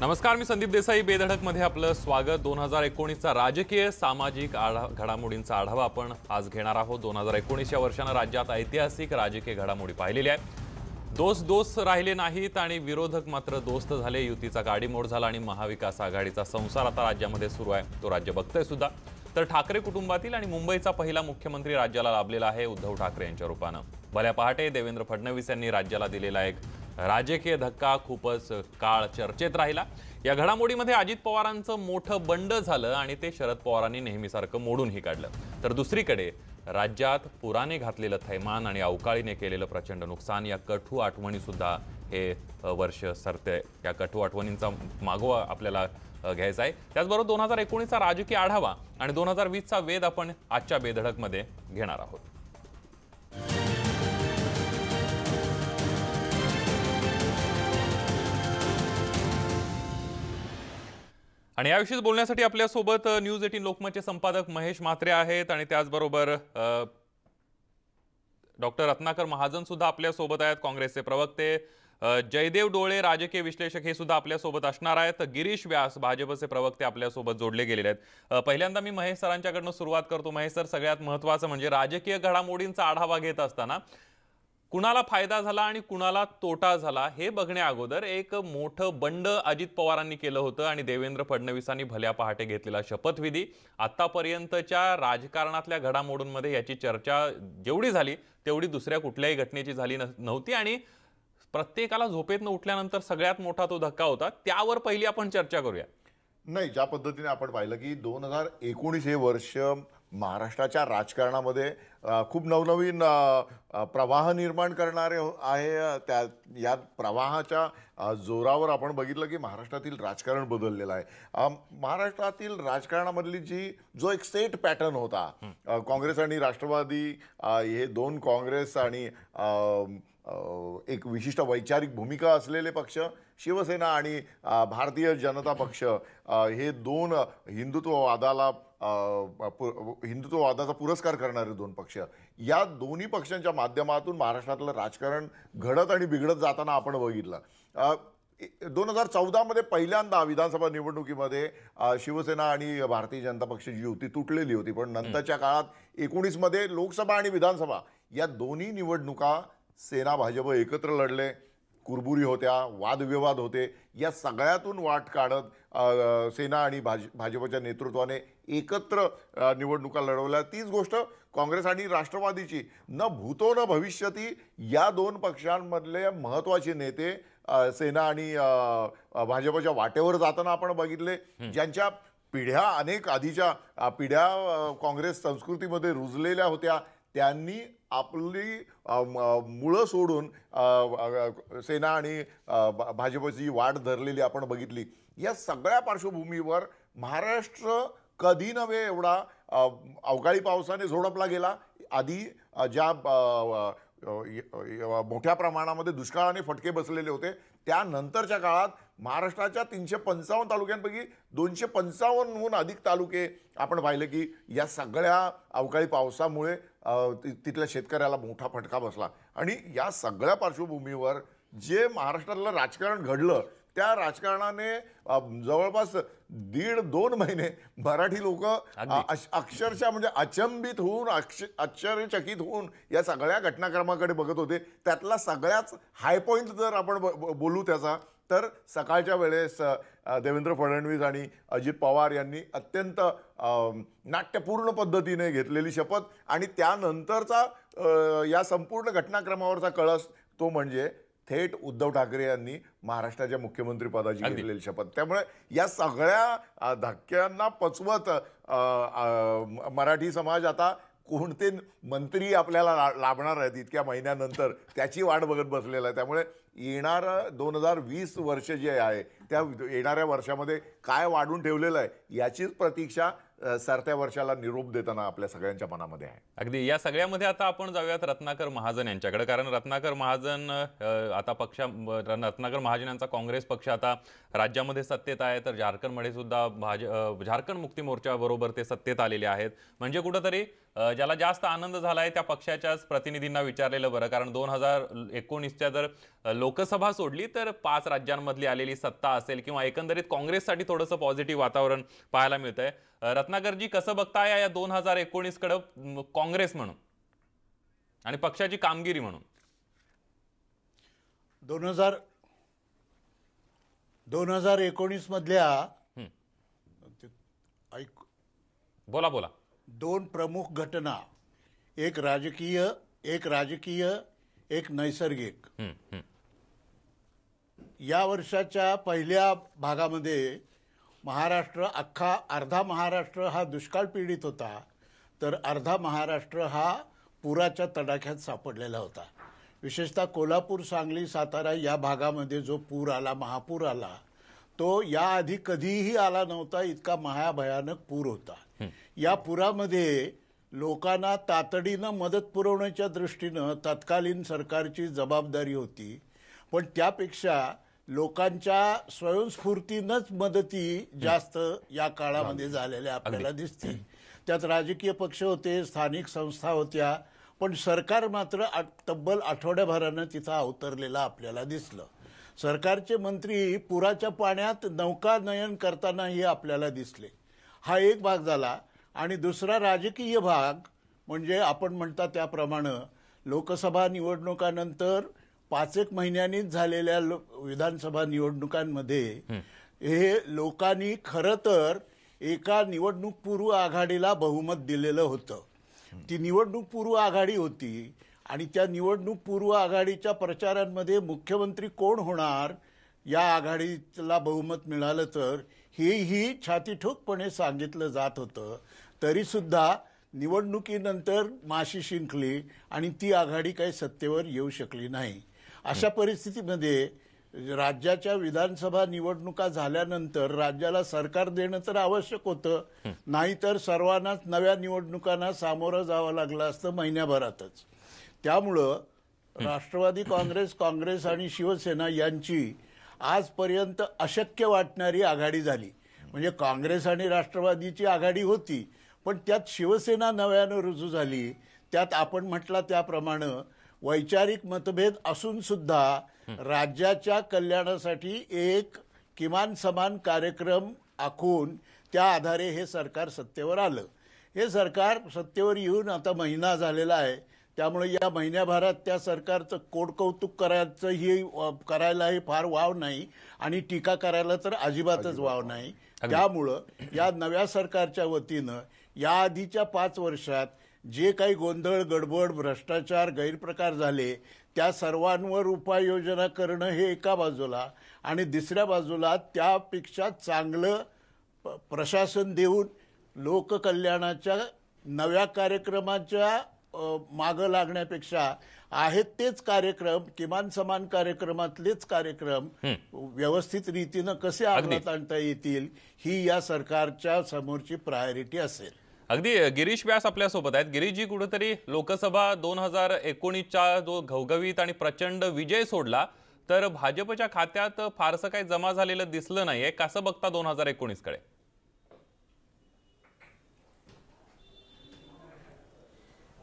नमस्कार मी संदीप देसाई बेधडकमध्ये आपलं स्वागत दोन हजार एकोणीसचा राजकीय सामाजिक आढा घडामोडींचा आढावा आपण आज घेणार आहोत दोन हजार एकोणीस या वर्षानं राज्यात ऐतिहासिक राजकीय घडामोडी पाहिलेल्या आहेत दोस्त दोस्त राहिले नाहीत आणि विरोधक मात्र दोस्त झाले युतीचा गाडीमोड झाला आणि महाविकास आघाडीचा संसार आता राज्यामध्ये सुरू आहे तो राज्य बघतोय सुद्धा तर ठाकरे कुटुंबातील आणि मुंबईचा पहिला मुख्यमंत्री राज्याला लाभलेला आहे उद्धव ठाकरे यांच्या रूपानं भल्या पहाटे देवेंद्र फडणवीस यांनी राज्याला दिलेला एक राजकीय धक्का खूपच काळ चर्चेत राहिला या घडामोडीमध्ये अजित पवारांचं मोठं बंड झालं आणि ते शरद पवारांनी नेहमीसारखं मोडूनही काढलं तर दुसरीकडे राज्यात पुराने घातलेलं थैमान आणि अवकाळीने केलेलं प्रचंड नुकसान या कठू आठवणीसुद्धा हे वर्ष सरते या कठू आठवणींचा मागोवा आपल्याला घ्यायचा आहे त्याचबरोबर दोन हजार एकोणीसचा राजकीय आढावा आणि दोन हजार वीसचा वेध आपण आजच्या बेधडकमध्ये घेणार आहोत आणि याविषयी बोलण्यासाठी आपल्यासोबत न्यूज एटीन लोकमतचे संपादक महेश म्हात्रे आहेत आणि त्याचबरोबर डॉक्टर रत्नाकर महाजन सुद्धा आपल्यासोबत आहेत काँग्रेसचे प्रवक्ते जयदेव डोळे राजकीय विश्लेषक हे सुद्धा आपल्यासोबत असणार आहेत गिरीश व्यास भाजपचे प्रवक्ते आपल्यासोबत जोडले गेलेले आहेत पहिल्यांदा मी महेश सरांच्याकडनं सुरुवात करतो महेश सर सगळ्यात महत्वाचं म्हणजे राजकीय घडामोडींचा आढावा घेत असताना कुणाला फायदा झाला आणि कुणाला तोटा झाला हे बघण्या अगोदर एक मोठं बंड अजित पवारांनी केलं होतं आणि देवेंद्र फडणवीसांनी भल्या पहाटे घेतलेला शपथविधी आतापर्यंतच्या राजकारणातल्या घडामोडूंमध्ये याची चर्चा जेवढी झाली तेवढी दुसऱ्या कुठल्याही घटनेची झाली नव्हती आणि प्रत्येकाला झोपेतनं उठल्यानंतर सगळ्यात मोठा तो धक्का होता त्यावर पहिली आपण चर्चा करूया नाही ज्या पद्धतीने आपण पाहिलं की दोन हजार एकोणीस हे वर्ष महाराष्ट्राच्या राजकारणामध्ये खूप नवनवीन प्रवाह निर्माण करणारे हो, आहे त्या या प्रवाहाच्या जोरावर आपण बघितलं की महाराष्ट्रातील राजकारण बदललेलं आहे महाराष्ट्रातील राजकारणामधली जी जो एक सेट पॅटर्न होता काँग्रेस आणि राष्ट्रवादी हे दोन काँग्रेस आणि एक विशिष्ट वैचारिक भूमिका असलेले पक्ष शिवसेना आणि भारतीय जनता पक्ष हे दोन हिंदुत्ववादाला हिंदुत्ववादाचा पुरस्कार करणारे दोन पक्ष या दोन्ही पक्षांच्या माध्यमातून महाराष्ट्रातलं राजकारण घडत आणि बिघडत जाताना आपण बघितलं दोन हजार चौदामध्ये पहिल्यांदा विधानसभा निवडणुकीमध्ये शिवसेना आणि भारतीय जनता पक्ष जी होती तुटलेली होती पण नंतरच्या काळात एकोणीसमध्ये लोकसभा आणि विधानसभा या दोन्ही निवडणुका सेना भाजप एकत्र लढले कुरबुरी होत्या वादविवाद होते या सगळ्यातून वाट काढत सेना आणि भाज भाजपच्या नेतृत्वाने एकत्र निवडणुका लढवल्या तीच गोष्ट काँग्रेस आणि राष्ट्रवादीची न भूतो न भविष्यती या दोन पक्षांमधले महत्त्वाचे नेते सेना आणि भाजपच्या वाटेवर जाताना आपण बघितले ज्यांच्या पिढ्या अनेक आधीच्या पिढ्या काँग्रेस संस्कृतीमध्ये रुजलेल्या होत्या त्यांनी आपली मुळं सोडून सेना आणि भाजपची वाट धरलेली आपण बघितली या सगळ्या पार्श्वभूमीवर महाराष्ट्र कधी नव्हे एवढा अवकाळी पावसाने झोडपला गेला आधी ज्या मोठ्या प्रमाणामध्ये दुष्काळाने फटके बसलेले होते त्यानंतरच्या काळात महाराष्ट्राच्या तीनशे पंचावन्न तालुक्यांपैकी दोनशे पंचावन्नहून अधिक तालुके आपण पाहिले की या सगळ्या अवकाळी पावसामुळे तिथल्या शेतकऱ्याला मोठा फटका बसला आणि या सगळ्या पार्श्वभूमीवर जे महाराष्ट्रातलं राजकारण घडलं त्या राजकारणाने जवळपास दीड दोन महिने मराठी लोक अक्षरशः म्हणजे अचंबित होऊन अक्ष आश्चर्यचकित होऊन या सगळ्या घटनाक्रमाकडे बघत होते त्यातला सगळ्याच हाय पॉईंट जर आपण बोलू त्याचा तर सकाळच्या वेळेस देवेंद्र फडणवीस आणि अजित पवार यांनी अत्यंत नाट्यपूर्ण पद्धतीने घेतलेली शपथ आणि त्यानंतरचा या संपूर्ण घटनाक्रमावरचा कळस तो म्हणजे थेट उद्धव ठाकरे यांनी महाराष्ट्राच्या मुख्यमंत्रीपदाची घेतलेली शपथ त्यामुळे या सगळ्या धक्क्यांना पचवत मराठी समाज आता कोणते मंत्री आपल्याला लाभणार आहेत इतक्या महिन्यानंतर त्याची वाट बघत बसलेला आहे त्यामुळे येणारं दोन हजार वीस वर्ष जे आहे त्या येणाऱ्या वर्षामध्ये काय वाढून ठेवलेलं आहे याचीच प्रतीक्षा सारत्या वर्षाला निरोप देताना आपल्या सगळ्यांच्या मनामध्ये आहे अगदी या सगळ्यामध्ये आता आपण जाऊयात रत्नाकर महाजन यांच्याकडे कारण रत्नाकर महाजन आता पक्षा रत्नाकर महाजन यांचा काँग्रेस पक्ष आता राज्यामध्ये सत्तेत आहे तर झारखंडमध्ये सुद्धा भाज झारखंड मुक्ती मोर्चाबरोबर ते सत्तेत आलेले आहेत म्हणजे कुठंतरी ज्याला जास्त आनंद झालाय त्या पक्षाच्याच प्रतिनिधींना विचारलेलं बरं कारण दोन हजार एकोणीसच्या जर लोकसभा सोडली तर पाच राज्यांमधली आलेली सत्ता असेल किंवा एकंदरीत काँग्रेससाठी थोडंसं पॉझिटिव्ह वातावरण पाहायला मिळतंय आहे कसं बघताय या दोन हजार एकोणीसकडं काँग्रेस म्हणून आणि पक्षाची कामगिरी म्हणून दोन हजार दोन हजार एकोणीसमधल्या बोला बोला दोन प्रमुख घटना एक राजकीय एक राजकीय एक नैसर्गिक या वर्षाच्या पहिल्या भागामध्ये महाराष्ट्र अख्खा अर्धा महाराष्ट्र हा दुष्काळ पीडित होता तर अर्धा महाराष्ट्र हा पुराच्या तडाख्यात सापडलेला होता विशेषतः कोल्हापूर सांगली सातारा या भागामध्ये जो पूर आला महापूर आला तो याआधी कधीही आला नव्हता इतका महाभयानक पूर होता या पुरामध्ये लोकांना तातडीनं मदत पुरवण्याच्या दृष्टीनं तत्कालीन सरकारची जबाबदारी होती पण त्यापेक्षा लोकांच्या स्वयंस्फूर्तीनंच मदती जास्त या काळामध्ये झालेल्या आपल्याला दिसतील त्यात राजकीय पक्ष होते स्थानिक संस्था होत्या पण सरकार मात्र तब्बल आठवड्याभरानं तिथं अवतरलेलं आपल्याला दिसलं सरकारचे मंत्री पुराच्या पाण्यात नौका नयन करतानाही आपल्याला दिसले हा एक भाग झाला आणि दुसरा राजकीय भाग म्हणजे आपण म्हणता त्याप्रमाणे लोकसभा निवडणुकानंतर पाच एक महिन्यांनीच झालेल्या विधानसभा निवडणुकांमध्ये हे लोकांनी खरं तर एका निवडणूकपूर्व आघाडीला बहुमत दिलेलं होतं ती निवडणूकपूर्व आघाडी होती आणि त्या निवडणूकपूर्व आघाडीच्या प्रचारांमध्ये मुख्यमंत्री कोण होणार या आघाडीला बहुमत मिळालं तर हेही ठोकपणे सांगितलं जात होतं तरीसुद्धा निवडणुकीनंतर माशी शिंकली आणि ती आघाडी काही सत्तेवर येऊ शकली नाही अशा परिस्थितीमध्ये राज्याच्या विधानसभा निवडणुका झाल्यानंतर राज्याला सरकार देणं तर आवश्यक होतं नाहीतर सर्वांनाच नव्या निवडणुकांना सामोरं जावं लागलं असतं महिन्याभरातच त्यामुळं राष्ट्रवादी काँग्रेस काँग्रेस आणि शिवसेना यांची आजपर्यंत अशक्य वाटणारी आघाडी झाली म्हणजे काँग्रेस आणि राष्ट्रवादीची आघाडी होती पण त्यात शिवसेना नव्यानं रुजू झाली त्यात आपण म्हटला त्याप्रमाणे वैचारिक मतभेद असून सुद्धा राज्याच्या कल्याणासाठी एक किमान समान कार्यक्रम आखून त्या आधारे हे सरकार सत्तेवर आलं हे सरकार सत्तेवर येऊन आता महिना झालेला आहे त्यामुळे या महिन्याभरात त्या सरकारचं कोडकौतुक करायचं हे करायला हे फार वाव नाही आणि टीका करायला तर अजिबातच वाव नाही त्यामुळं या नव्या सरकारच्या वतीनं या आधीच्या पाच वर्षात जे काही गोंधळ गडबड भ्रष्टाचार गैरप्रकार झाले त्या सर्वांवर उपाययोजना करणं हे एका बाजूला आणि दुसऱ्या बाजूला त्यापेक्षा चांगलं प्रशासन देऊन लोककल्याणाच्या नव्या कार्यक्रमाच्या मागं लागण्यापेक्षा आहेत तेच कार्यक्रम किमान समान कार्यक्रमातलेच कार्यक्रम व्यवस्थित रीतीनं कसे अंमलात आणता येतील ही या सरकारच्या समोरची प्रायोरिटी असेल अगदी गिरीश व्यास आपल्यासोबत आहेत गिरीशजी कुठेतरी लोकसभा दोन हजार एकोणीसच्या जो घवघवीत आणि प्रचंड विजय सोडला तर भाजपच्या खात्यात फारसं काही जमा झालेलं दिसलं नाहीये कसं बघता दोन हजार एकोणीसकडे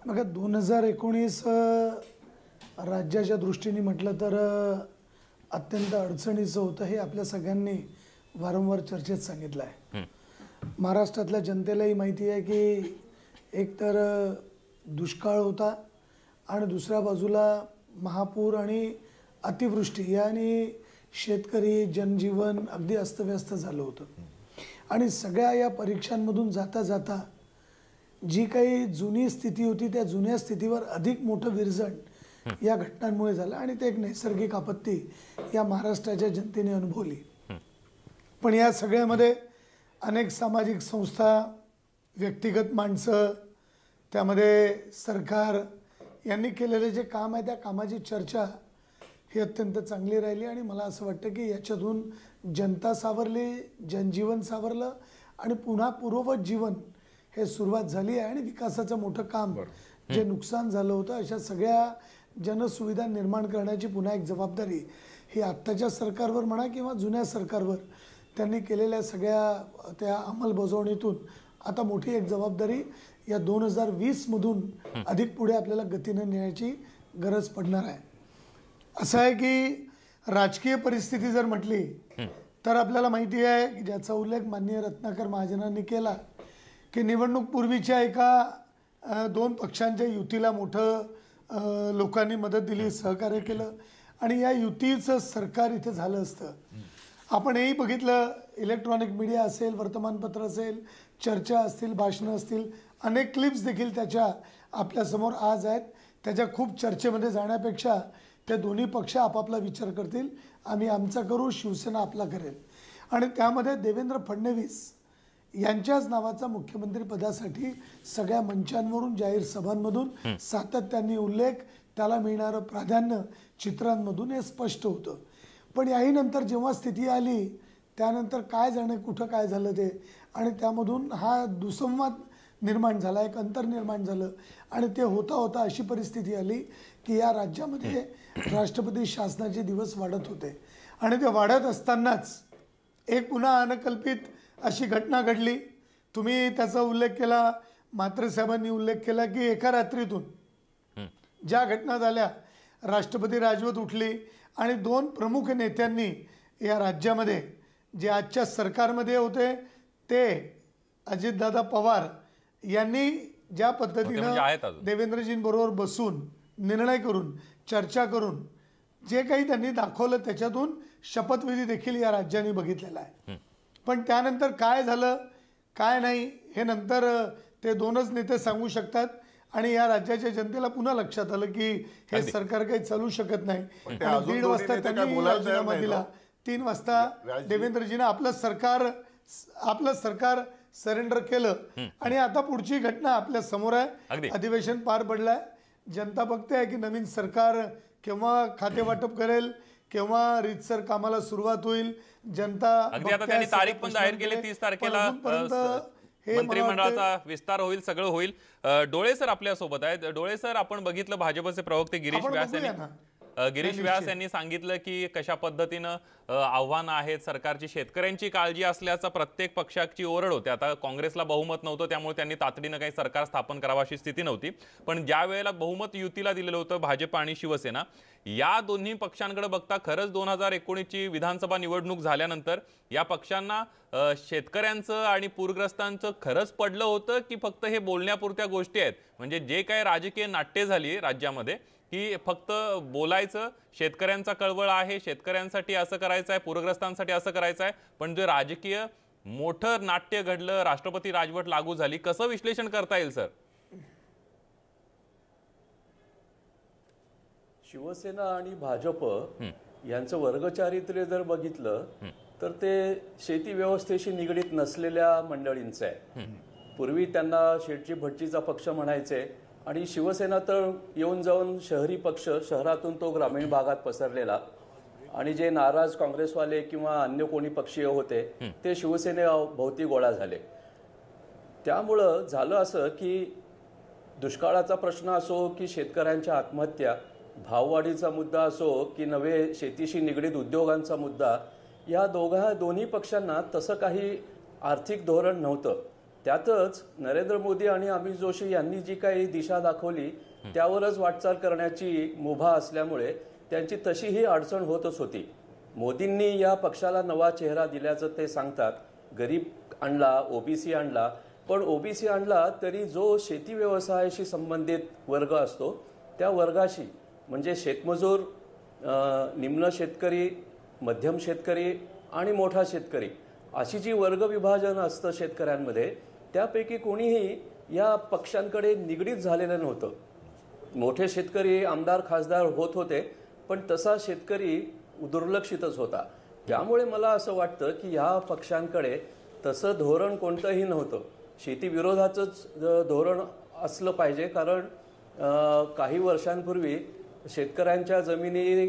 बघा दोन हजार एकोणीस राज्याच्या दृष्टीने म्हटलं तर अत्यंत अडचणीचं होतं हे आपल्या सगळ्यांनी वारंवार चर्चेत सांगितलं आहे महाराष्ट्रातल्या जनतेलाही माहिती आहे की एकतर दुष्काळ होता आणि दुसऱ्या बाजूला महापूर आणि अतिवृष्टी यांनी शेतकरी जनजीवन अगदी अस्तव्यस्त झालं होतं आणि सगळ्या या परीक्षांमधून जाता जाता जी काही जुनी स्थिती होती त्या जुन्या स्थितीवर अधिक मोठं विरजण या घटनांमुळे झालं आणि ते एक नैसर्गिक आपत्ती या महाराष्ट्राच्या जनतेने अनुभवली पण या सगळ्यामध्ये अनेक सामाजिक संस्था व्यक्तिगत माणसं त्यामध्ये सरकार यांनी केलेले जे काम आहे त्या कामाची चर्चा ही अत्यंत चांगली राहिली आणि मला असं वाटतं की याच्यातून जनता सावरली जनजीवन सावरलं आणि पुन्हा पूर्ववत जीवन हे सुरुवात झाली आहे आणि विकासाचं मोठं काम जे नुकसान झालं होतं अशा सगळ्या जनसुविधा निर्माण करण्याची पुन्हा एक जबाबदारी ही आत्ताच्या सरकारवर म्हणा किंवा जुन्या सरकारवर त्यांनी केलेल्या सगळ्या त्या अंमलबजावणीतून आता मोठी एक जबाबदारी या दोन हजार वीसमधून अधिक पुढे आपल्याला गतीने नेण्याची गरज पडणार आहे असं आहे की राजकीय परिस्थिती जर म्हटली तर आपल्याला माहिती आहे की ज्याचा उल्लेख माननीय रत्नाकर महाजनांनी केला की निवडणूकपूर्वीच्या एका दोन पक्षांच्या युतीला मोठं लोकांनी मदत दिली सहकार्य केलं आणि या युतीचं सरकार इथे झालं असतं आपण हेही बघितलं इलेक्ट्रॉनिक मीडिया असेल वर्तमानपत्र असेल चर्चा असतील भाषणं असतील अनेक क्लिप्स देखील त्याच्या आपल्यासमोर आज आहेत त्याच्या खूप चर्चेमध्ये जाण्यापेक्षा त्या दोन्ही पक्ष आपापला विचार करतील आम्ही आमचा करू शिवसेना आपला करेल आणि त्यामध्ये देवेंद्र फडणवीस यांच्याच नावाचा मुख्यमंत्री पदासाठी सगळ्या मंचांवरून जाहीर सभांमधून सातत्याने उल्लेख त्याला मिळणारं प्राधान्य चित्रांमधून हे स्पष्ट होतं पण याही नंतर जेव्हा स्थिती आली त्यानंतर काय जाणं कुठं काय झालं ते आणि त्यामधून हा दुसंवाद निर्माण झाला एक अंतर निर्माण झालं आणि ते होता होता अशी परिस्थिती आली की या राज्यामध्ये राष्ट्रपती शासनाचे दिवस वाढत होते आणि ते वाढत असतानाच एक पुन्हा अनकल्पित अशी घटना घडली तुम्ही त्याचा उल्लेख केला मात्र साहेबांनी उल्लेख केला की एका रात्रीतून ज्या घटना झाल्या राष्ट्रपती राजवत उठली आणि दोन प्रमुख नेत्यांनी या राज्यामध्ये जे आजच्या सरकारमध्ये होते ते अजितदादा पवार यांनी ज्या पद्धतीनं हो, म्हणजे देवेंद्रजींबरोबर बसून निर्णय करून चर्चा करून जे काही त्यांनी दाखवलं त्याच्यातून शपथविधी देखील या राज्याने बघितलेला आहे पण त्यानंतर काय झालं काय नाही हे नंतर ते दोनच नेते सांगू शकतात आणि या राज्याच्या जनतेला पुन्हा लक्षात आलं की हे सरकार काही चालू शकत नाही दीड वाजता त्यांनी राजीनामा दिला हो. तीन वाजता देवेंद्रजीनं आपलं सरकार आपलं सरकार सरेंडर केलं आणि आता पुढची घटना आपल्या समोर आहे अधिवेशन पार पडलंय जनता बघते आहे की नवीन सरकार केव्हा खाते वाटप करेल केव्हा रितसर कामाला सुरुवात होईल जनता अगदी आता त्यांनी तारीख पण जाहीर केली तीस तारखेला मंत्रिमंडळाचा विस्तार होईल सगळं होईल डोळे सर आपल्या सोबत आहेत डोळे सर आपण बघितलं भाजपचे प्रवक्ते गिरीश व्यास यांनी गिरीश व्यास यांनी सांगितलं की कशा पद्धतीनं आव्हानं आहेत सरकारची शेतकऱ्यांची काळजी असल्याचा प्रत्येक पक्षाची ओरड होती आता काँग्रेसला बहुमत नव्हतं त्यामुळे त्यांनी तातडीनं काही सरकार स्थापन करावं अशी स्थिती नव्हती पण ज्या वेळेला बहुमत युतीला दिलेलं होतं भाजप आणि शिवसेना या दोन्ही पक्षांकडे बघता खरंच दोन हजार एकोणीसची विधानसभा निवडणूक झाल्यानंतर या पक्षांना शेतकऱ्यांचं आणि पूरग्रस्तांचं खरंच पडलं होतं की फक्त हे बोलण्यापुरत्या गोष्टी आहेत म्हणजे जे काही राजकीय नाट्य झाली राज्यामध्ये की फक्त बोलायचं शेतकऱ्यांचा कळवळ आहे शेतकऱ्यांसाठी असं करायचं आहे पूरग्रस्तांसाठी असं करायचं आहे पण जे राजकीय मोठं नाट्य घडलं राष्ट्रपती राजवट लागू झाली कसं विश्लेषण करता येईल सर शिवसेना आणि भाजप यांचं वर्गचारित्र्य जर बघितलं तर ते शेती व्यवस्थेशी निगडीत नसलेल्या मंडळींचं आहे पूर्वी त्यांना शेटची भटजीचा पक्ष म्हणायचे आणि शिवसेना तर येऊन जाऊन शहरी पक्ष शहरातून तो ग्रामीण भागात पसरलेला आणि जे नाराज काँग्रेसवाले किंवा अन्य कोणी पक्षीय होते ते शिवसेने भोवती गोळा झाले त्यामुळं झालं असं की दुष्काळाचा प्रश्न असो की शेतकऱ्यांच्या आत्महत्या भाववाढीचा मुद्दा असो की नवे शेतीशी निगडीत उद्योगांचा मुद्दा या दोघा दोन्ही पक्षांना तसं काही आर्थिक धोरण नव्हतं त्यातच नरेंद्र मोदी आणि अमित जोशी यांनी जी काही दिशा दाखवली त्यावरच वाटचाल करण्याची मुभा असल्यामुळे त्यांची तशीही अडचण होतच होती मोदींनी या पक्षाला नवा चेहरा दिल्याचं ते सांगतात गरीब आणला ओबीसी आणला पण ओबीसी आणला तरी जो शेती व्यवसायाशी संबंधित वर्ग असतो त्या वर्गाशी म्हणजे शेतमजूर निम्न शेतकरी मध्यम शेतकरी आणि मोठा शेतकरी अशी जी वर्गविभाजन असतं शेतकऱ्यांमध्ये त्यापैकी कोणीही या पक्षांकडे निगडीत झालेलं नव्हतं मोठे शेतकरी आमदार खासदार होत होते पण तसा शेतकरी दुर्लक्षितच होता त्यामुळे मला असं वाटतं की ह्या पक्षांकडे तसं धोरण कोणतंही नव्हतं शेतीविरोधाचंच धोरण असलं पाहिजे कारण काही वर्षांपूर्वी शेतकऱ्यांच्या जमिनी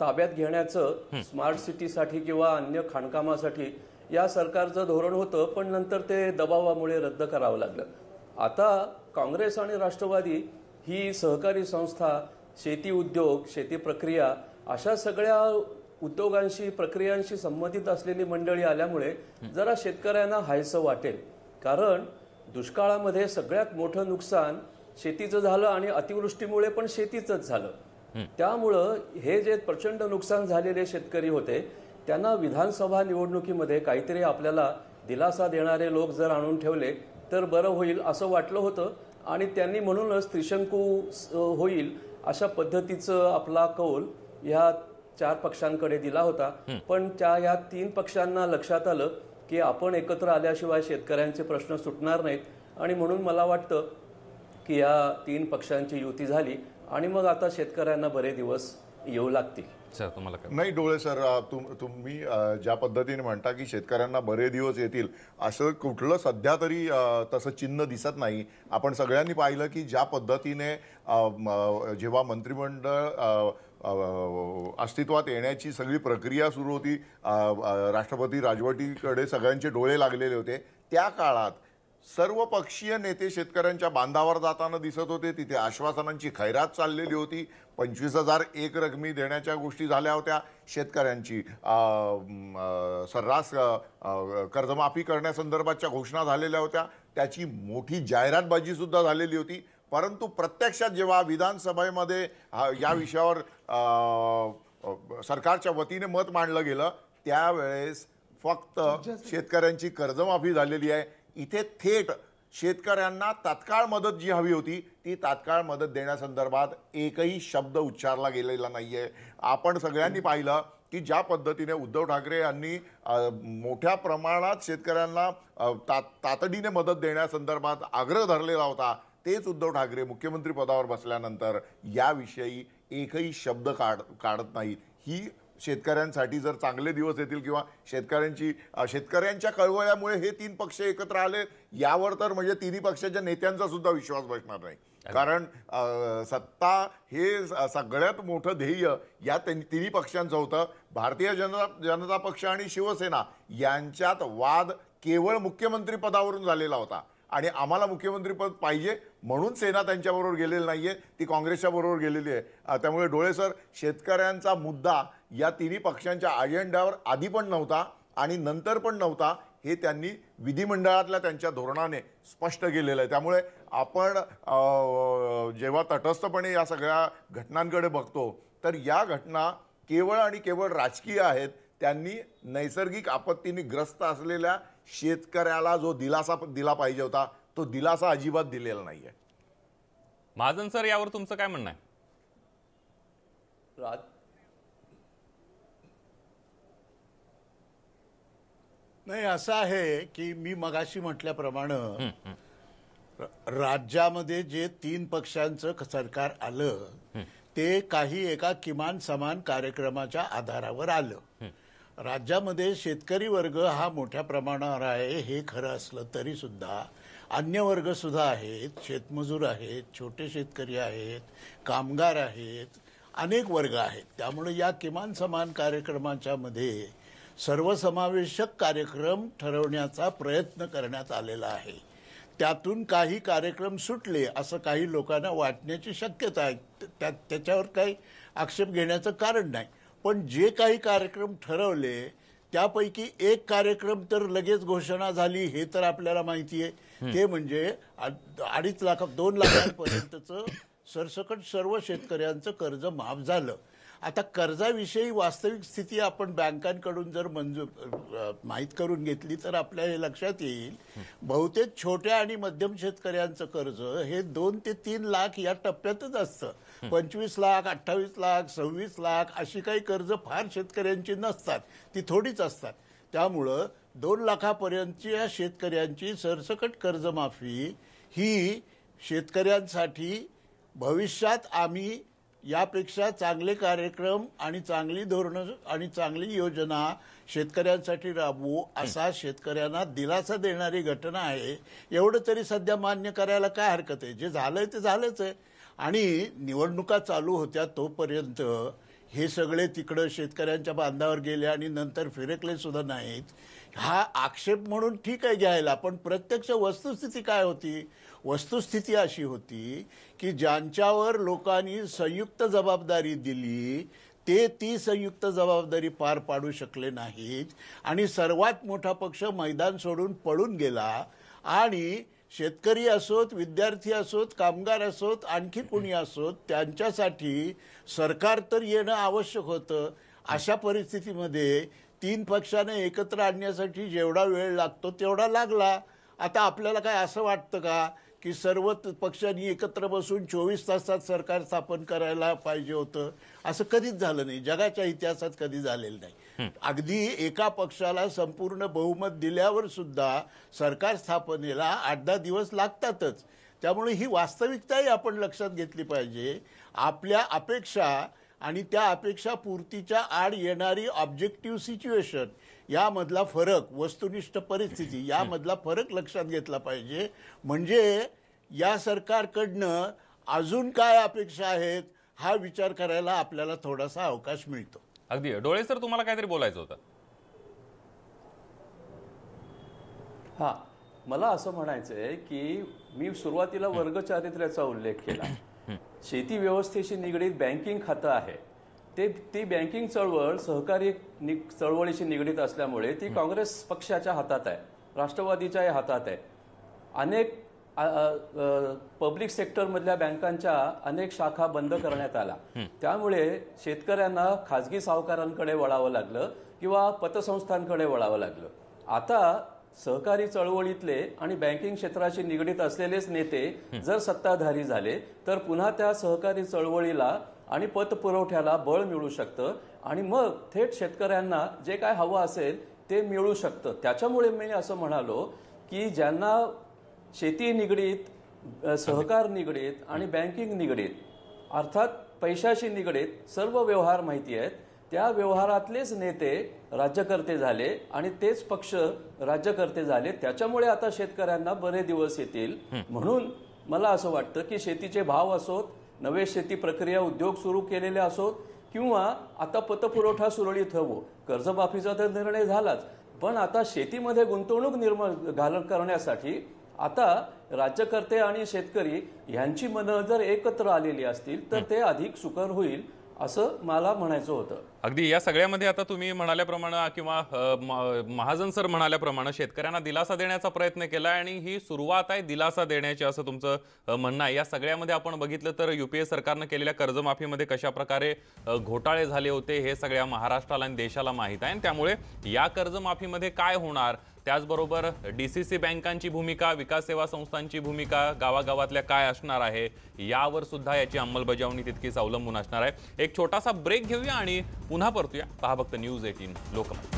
ताब्यात घेण्याचं स्मार्ट सिटीसाठी किंवा अन्य खाणकामासाठी या सरकारचं धोरण होतं पण नंतर ते दबावामुळे रद्द करावं लागलं आता काँग्रेस आणि राष्ट्रवादी ही सहकारी संस्था शेती उद्योग शेती प्रक्रिया अशा सगळ्या उद्योगांशी प्रक्रियांशी संबंधित असलेली मंडळी आल्यामुळे जरा शेतकऱ्यांना हायसं वाटेल कारण दुष्काळामध्ये सगळ्यात मोठं नुकसान शेतीचं झालं आणि अतिवृष्टीमुळे पण शेतीचंच झालं त्यामुळं हे जे प्रचंड नुकसान झालेले शेतकरी होते त्यांना विधानसभा निवडणुकीमध्ये काहीतरी आपल्याला दिलासा देणारे लोक जर आणून ठेवले तर बरं होईल असं वाटलं होतं आणि त्यांनी म्हणूनच त्रिशंकू होईल अशा पद्धतीचं आपला कौल ह्या चार पक्षांकडे दिला होता पण त्या ह्या तीन पक्षांना लक्षात आलं की आपण एकत्र आल्याशिवाय शेतकऱ्यांचे प्रश्न सुटणार नाहीत आणि म्हणून मला वाटतं की या तीन पक्षांची युती झाली आणि मग आता शेतकऱ्यांना बरे दिवस येऊ लागतील सर तुम्हाला नाही डोळे सर तुम तुम्ही ज्या पद्धतीने म्हणता की शेतकऱ्यांना बरे दिवस येतील असं कुठलं सध्या तरी तसं चिन्ह दिसत नाही आपण सगळ्यांनी पाहिलं की ज्या पद्धतीने जेव्हा मंत्रिमंडळ अस्तित्वात येण्याची सगळी प्रक्रिया सुरू होती राष्ट्रपती राजवटीकडे सगळ्यांचे डोळे लागलेले होते त्या काळात सर्वपक्षीय नेते शेतकऱ्यांच्या बांधावर जाताना दिसत होते तिथे आश्वासनांची खैरात चाललेली होती पंचवीस हजार एक रकमी देण्याच्या गोष्टी झाल्या होत्या शेतकऱ्यांची सर्रास कर्जमाफी करण्यासंदर्भातच्या घोषणा झालेल्या होत्या त्याची मोठी जाहिरातबाजीसुद्धा झालेली होती परंतु प्रत्यक्षात जेव्हा विधानसभेमध्ये या विषयावर सरकारच्या वतीने मत मांडलं गेलं त्यावेळेस फक्त शेतकऱ्यांची कर्जमाफी झालेली आहे इथे थेट शेतकऱ्यांना तात्काळ मदत जी हवी होती ती तात्काळ मदत देण्यासंदर्भात एकही शब्द उच्चारला गेलेला नाही आहे आपण सगळ्यांनी पाहिलं की ज्या पद्धतीने उद्धव ठाकरे यांनी मोठ्या प्रमाणात शेतकऱ्यांना ता तातडीने मदत देण्यासंदर्भात आग्रह धरलेला होता तेच उद्धव ठाकरे मुख्यमंत्री पदावर बसल्यानंतर याविषयी एकही शब्द काढ काढत नाहीत ही शेतकऱ्यांसाठी जर चांगले दिवस येतील किंवा शेतकऱ्यांची शेतकऱ्यांच्या कळवळ्यामुळे हे तीन पक्ष एकत्र आले यावर तर म्हणजे तिन्ही पक्षाच्या नेत्यांचा सुद्धा विश्वास बसणार नाही कारण सत्ता हे सगळ्यात मोठं ध्येय या तिन्ही पक्षांचं होतं भारतीय जनता जनता पक्ष आणि शिवसेना यांच्यात वाद केवळ मुख्यमंत्री पदावरून झालेला होता आणि आम्हाला मुख्यमंत्रीपद पाहिजे म्हणून सेना त्यांच्याबरोबर गेलेली नाही आहे ती काँग्रेसच्या बरोबर गेलेली आहे त्यामुळे डोळे सर शेतकऱ्यांचा मुद्दा या तिन्ही पक्षांच्या अजेंड्यावर आधी पण नव्हता आणि नंतर पण नव्हता हे त्यांनी विधिमंडळातल्या त्यांच्या धोरणाने स्पष्ट केलेलं आहे त्यामुळे आपण जेव्हा तटस्थपणे या सगळ्या घटनांकडे बघतो तर या घटना केवळ आणि केवळ राजकीय आहेत त्यांनी नैसर्गिक आपत्तीने ग्रस्त असलेल्या शेतकऱ्याला जो दिलासा दिला पाहिजे होता तो दिलासा अजिबात दिलेला नाही आहे महाजन सर यावर तुमचं काय म्हणणं आहे नाही असं आहे की मी मगाशी म्हटल्याप्रमाणे राज्यामध्ये जे तीन पक्षांचं सरकार आलं ते काही एका किमान समान कार्यक्रमाच्या आधारावर आलं राज्यामध्ये शेतकरी वर्ग हा मोठ्या प्रमाणावर आहे हे खरं असलं तरी सुद्धा अन्य वर्ग सुद्धा आहेत शेतमजूर आहेत छोटे शेतकरी आहेत कामगार आहेत अनेक वर्ग आहेत त्यामुळे या किमान समान कार्यक्रमाच्या मध्ये सर्वसमावेशक कार्यक्रम ठरवण्याचा प्रयत्न करण्यात आलेला आहे त्यातून काही कार्यक्रम सुटले असं काही लोकांना वाटण्याची शक्यता आहे त्या त्याच्यावर काही आक्षेप घेण्याचं कारण नाही पण जे काही कार्यक्रम ठरवले त्यापैकी एक कार्यक्रम तर लगेच घोषणा झाली हे तर आपल्याला माहिती आहे ते म्हणजे अडीच लाख दोन लाखांपर्यंतचं सरसकट सर्व शेतकऱ्यांचं कर्ज माफ झालं आता कर्जाविषयी वास्तविक स्थिती आपण बँकांकडून जर मंजूर माहीत करून घेतली तर आपल्या हे लक्षात येईल बहुतेक छोट्या आणि मध्यम शेतकऱ्यांचं कर्ज हे दोन ते तीन लाख या टप्प्यातच असतं पंचवीस लाख अठ्ठावीस लाख सव्वीस लाख अशी काही कर्ज फार शेतकऱ्यांची नसतात ती थोडीच असतात त्यामुळं दोन लाखापर्यंतची या शेतकऱ्यांची सरसकट कर्जमाफी ही शेतकऱ्यांसाठी भविष्यात आम्ही यापेक्षा चांगले कार्यक्रम आणि चांगली धोरणं आणि चांगली योजना शेतकऱ्यांसाठी राबवू असा शेतकऱ्यांना दिलासा देणारी घटना आहे एवढं तरी सध्या मान्य करायला काय हरकत आहे जे झालंय ते झालंच आहे आणि निवडणुका चालू होत्या तोपर्यंत हे सगळे तिकडं शेतकऱ्यांच्या बांधावर गेले आणि नंतर फिरकले सुद्धा नाहीत हा आक्षेप म्हणून ठीक आहे घ्यायला पण प्रत्यक्ष वस्तुस्थिती काय होती वस्तुस्थिती अशी होती की ज्यांच्यावर लोकांनी संयुक्त जबाबदारी दिली ते ती संयुक्त जबाबदारी पार पाडू शकले नाहीत आणि सर्वात मोठा पक्ष मैदान सोडून पळून गेला आणि शेतकरी असोत विद्यार्थी असोत कामगार असोत आणखी कोणी असोत त्यांच्यासाठी सरकार तर येणं आवश्यक होतं अशा परिस्थितीमध्ये तीन पक्षाने एकत्र आणण्यासाठी जेवढा वेळ लागतो तेवढा लागला आता आपल्याला काय असं वाटतं का की सर्व पक्षांनी एकत्र बसून चोवीस तासात सरकार स्थापन करायला पाहिजे होतं असं कधीच झालं नाही जगाच्या इतिहासात कधी झालेलं नाही अगदी एका पक्षाला संपूर्ण बहुमत दिल्यावर सुद्धा सरकार स्थापनेला आठ दहा दिवस लागतातच त्यामुळे ही वास्तविकताही आपण लक्षात घेतली पाहिजे आपल्या अपेक्षा आणि त्या अपेक्षा पूर्तीच्या आड येणारी ऑब्जेक्टिव्ह सिच्युएशन यामधला फरक वस्तुनिष्ठ परिस्थिती यामधला फरक लक्षात घेतला पाहिजे म्हणजे या सरकारकडनं अजून काय अपेक्षा आहेत हा विचार करायला आपल्याला थोडासा अवकाश मिळतो अगदी डोळे सर तुम्हाला काहीतरी बोलायचं होतं हा मला असं म्हणायचं आहे की मी सुरुवातीला वर्गचारित्र्याचा उल्लेख केला शेती व्यवस्थेशी निगडीत बँकिंग खातं आहे ते ती बँकिंग चळवळ सहकारी चळवळीशी निगडीत असल्यामुळे ती काँग्रेस पक्षाच्या हातात आहे राष्ट्रवादीच्या हातात आहे अनेक पब्लिक सेक्टरमधल्या बँकांच्या अनेक शाखा बंद करण्यात आल्या त्यामुळे शेतकऱ्यांना खाजगी सावकारांकडे वळावं लागलं किंवा पतसंस्थांकडे वळावं लागलं आता सहकारी चळवळीतले आणि बँकिंग क्षेत्राशी निगडीत असलेलेच नेते जर सत्ताधारी झाले तर पुन्हा त्या सहकारी चळवळीला आणि पतपुरवठ्याला बळ मिळू शकतं आणि मग थेट शेतकऱ्यांना जे काय हवं असेल ते मिळू शकतं त्याच्यामुळे मी असं म्हणालो की ज्यांना शेती निगडीत सहकार निगडीत आणि बँकिंग निगडीत अर्थात पैशाशी निगडीत सर्व व्यवहार माहिती आहेत त्या व्यवहारातलेच नेते राज्यकर्ते झाले आणि तेच पक्ष राज्यकर्ते झाले त्याच्यामुळे आता शेतकऱ्यांना बरे दिवस येतील म्हणून मला असं वाटतं की शेतीचे भाव असोत नवे शेती प्रक्रिया उद्योग सुरू केलेले असोत किंवा आता पतपुरवठा सुरळीत हवो कर्जमाफीचा तर निर्णय झालाच पण आता शेतीमध्ये गुंतवणूक निर्माण घालण करण्यासाठी आता राज्यकर्ते आणि शेतकरी यांची मनं जर एकत्र आलेली असतील तर ते अधिक सुकर होईल असं मला म्हणायचं होतं अगदी या सगळ्यामध्ये आता तुम्ही म्हणाल्याप्रमाणे किंवा महाजन सर म्हणाल्याप्रमाणे शेतकऱ्यांना दिलासा देण्याचा प्रयत्न केला आणि ही सुरुवात आहे दिलासा देण्याची असं तुमचं म्हणणं आहे या सगळ्यामध्ये आपण बघितलं तर युपीए सरकारनं केलेल्या कर्जमाफीमध्ये कशा प्रकारे घोटाळे झाले होते हे सगळ्या महाराष्ट्राला आणि देशाला माहीत आहे आणि त्यामुळे या कर्जमाफीमध्ये काय होणार त्याचबरोबर डी सी सी बँकांची भूमिका विकास सेवा संस्थांची भूमिका गावागावातल्या काय असणार आहे यावर सुद्धा याची अंमलबजावणी तितकीच अवलंबून असणार आहे एक छोटासा ब्रेक घेऊया आणि पुन्हा परतूया पहा फक्त न्यूज एटीन लोकमत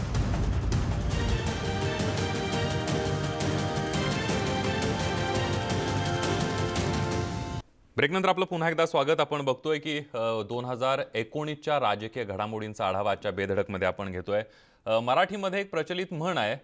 ब्रेकनंतर आपलं पुन्हा एकदा स्वागत आपण बघतोय की दोन हजार एकोणीसच्या राजकीय घडामोडींचा आढावा आजच्या बेधडकमध्ये आपण घेतोय मराठीमध्ये एक प्रचलित म्हण आहे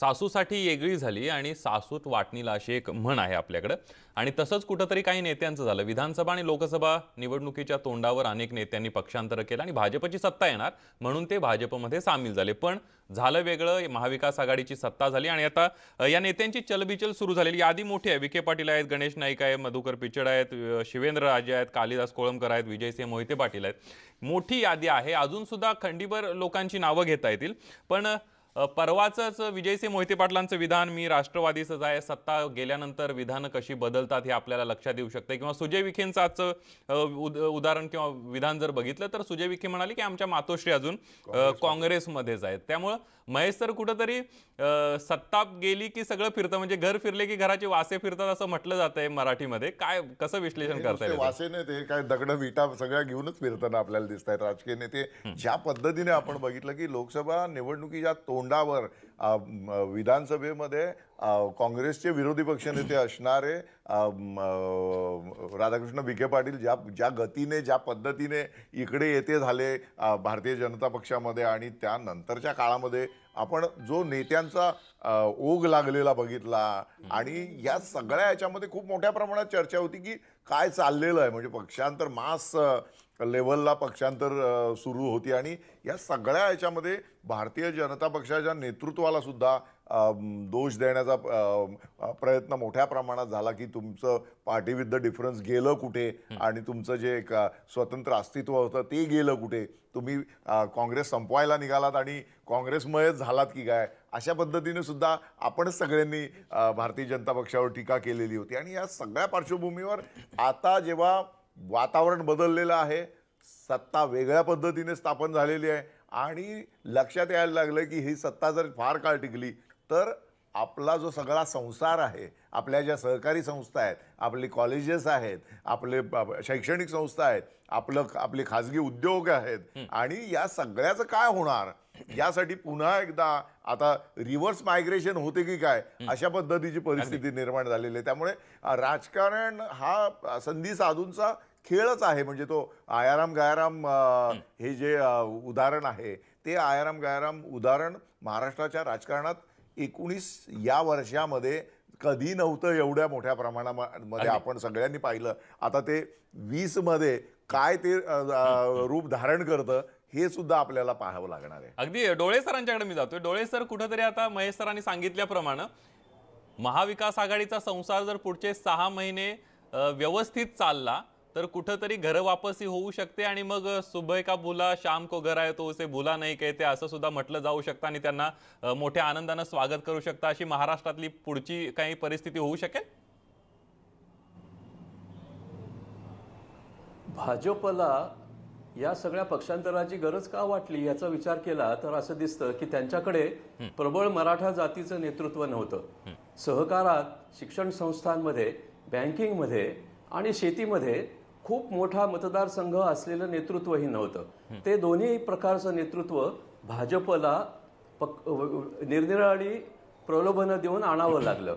सासूसाठी वेगळी झाली आणि सासूत वाटणीला अशी एक म्हण आहे आपल्याकडं आणि तसंच कुठंतरी काही नेत्यांचं झालं विधानसभा आणि लोकसभा निवडणुकीच्या तोंडावर अनेक नेत्यांनी पक्षांतर केलं आणि भाजपची सत्ता येणार म्हणून ते भाजपमध्ये सामील झाले पण झालं वेगळं महाविकास आघाडीची सत्ता झाली आणि आता या नेत्यांची चलबिचल सुरू झालेली यादी मोठी आहे विखे पाटील आहेत गणेश नाईक आहे मधुकर पिचड आहेत शिवेंद्र राजे आहेत कालिदास कोळंबकर आहेत विजयसिंह मोहिते पाटील आहेत मोठी यादी आहे अजूनसुद्धा खंडीभर लोकांची नावं घेता येतील पण परवाचंच विजयसिंह मोहिते पाटलांचं विधान मी राष्ट्रवादीचंच आहे सत्ता गेल्यानंतर विधानं कशी बदलतात हे आपल्याला लक्षात येऊ शकते किंवा सुजय विखेंचं आजचं उदाहरण किंवा विधान जर बघितलं तर सुजय विखे म्हणाले की आमच्या मातोश्री अजून काँग्रेसमध्येच आहेत त्यामुळं महेश तर कुठंतरी सत्ता गेली की सगळं फिरतं म्हणजे घर फिरले की घराचे वासे फिरतात असं म्हटलं जातंय आहे मराठीमध्ये काय कसं विश्लेषण करताय वासेने वासे नाही ते काय दगड विटा सगळ्या घेऊनच फिरताना आपल्याला दिसत आहेत राजकीय नेते ज्या पद्धतीने आपण बघितलं की लोकसभा निवडणुकीच्या तोंड तोंडावर विधानसभेमध्ये काँग्रेसचे विरोधी पक्षनेते असणारे राधाकृष्ण विखे पाटील ज्या ज्या गतीने ज्या पद्धतीने इकडे येते झाले भारतीय जनता पक्षामध्ये आणि त्यानंतरच्या काळामध्ये आपण जो नेत्यांचा ओघ लागलेला बघितला आणि या सगळ्या याच्यामध्ये खूप मोठ्या प्रमाणात चर्चा होती की काय चाललेलं आहे म्हणजे पक्षांतर मास लेवलला पक्षांतर सुरू होती आणि या सगळ्या याच्यामध्ये भारतीय जनता पक्षाच्या नेतृत्वाला सुद्धा दोष देण्याचा प्रयत्न मोठ्या प्रमाणात झाला की तुमचं पार्टी विथ द डिफरन्स गेलं कुठे आणि तुमचं जे एक स्वतंत्र अस्तित्व होतं ते गेलं कुठे तुम्ही काँग्रेस संपवायला निघालात आणि काँग्रेसमयच झालात की काय अशा पद्धतीने सुद्धा आपणच सगळ्यांनी भारतीय जनता पक्षावर टीका केलेली होती आणि या सगळ्या पार्श्वभूमीवर आता जेव्हा वातावरण बदललेलं आहे सत्ता वेगळ्या पद्धतीने स्थापन झालेली आहे आणि लक्षात यायला लागलं की ही सत्ता जर फार काळ टिकली तर आपला जो सगळा संसार आहे आपल्या ज्या सहकारी संस्था आहेत आपले कॉलेजेस आहेत आपले शैक्षणिक संस्था आहेत आपलं आपले खाजगी उद्योग आहेत आणि या सगळ्याचं काय होणार यासाठी पुन्हा एकदा आता रिव्हर्स मायग्रेशन होते की काय अशा पद्धतीची परिस्थिती निर्माण झालेली आहे त्यामुळे राजकारण हा संधी साधूंचा खेळच आहे म्हणजे तो आयाराम गायाराम हे जे उदाहरण आहे ते आयाराम गायाराम उदाहरण महाराष्ट्राच्या राजकारणात एकोणीस या वर्षामध्ये कधी नव्हतं एवढ्या मोठ्या प्रमाणामध्ये आपण सगळ्यांनी पाहिलं आता ते वीसमध्ये काय ते रूप धारण करतं हे सुद्धा आपल्याला पाहावं लागणार आहे अगदी डोळे सरांच्याकडे मी जातोय डोळे सर कुठंतरी आता महेश सरांनी सांगितल्याप्रमाणे महाविकास आघाडीचा संसार जर पुढचे सहा महिने व्यवस्थित चालला तर कुठंतरी घर वापसी होऊ शकते आणि मग सुबह का भुला शाम को घर आहे तो उसे भुला नाही कहते असं सुद्धा म्हटलं जाऊ शकतं आणि त्यांना मोठ्या आनंदानं स्वागत करू शकता अशी महाराष्ट्रातली पुढची काही परिस्थिती होऊ शकेल भाजपला या सगळ्या पक्षांतराची गरज का वाटली याचा विचार केला तर असं दिसतं की त्यांच्याकडे प्रबळ मराठा जातीचं नेतृत्व नव्हतं सहकारात शिक्षण संस्थांमध्ये बँकिंगमध्ये आणि शेतीमध्ये खूप मोठा मतदारसंघ असलेलं नेतृत्वही नव्हतं ते दोन्ही प्रकारचं नेतृत्व भाजपला निरनिराळी प्रलोभनं देऊन आणावं लागलं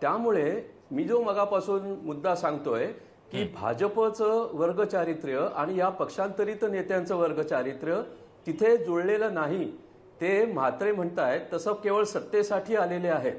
त्यामुळे मी जो मगापासून मुद्दा सांगतोय की भाजपचं वर्गचारित्र्य आणि या पक्षांतरित नेत्यांचं वर्गचारित्र्य तिथे जुळलेलं नाही ते म्हात्रे म्हणतायत तसं केवळ सत्तेसाठी आलेले आहेत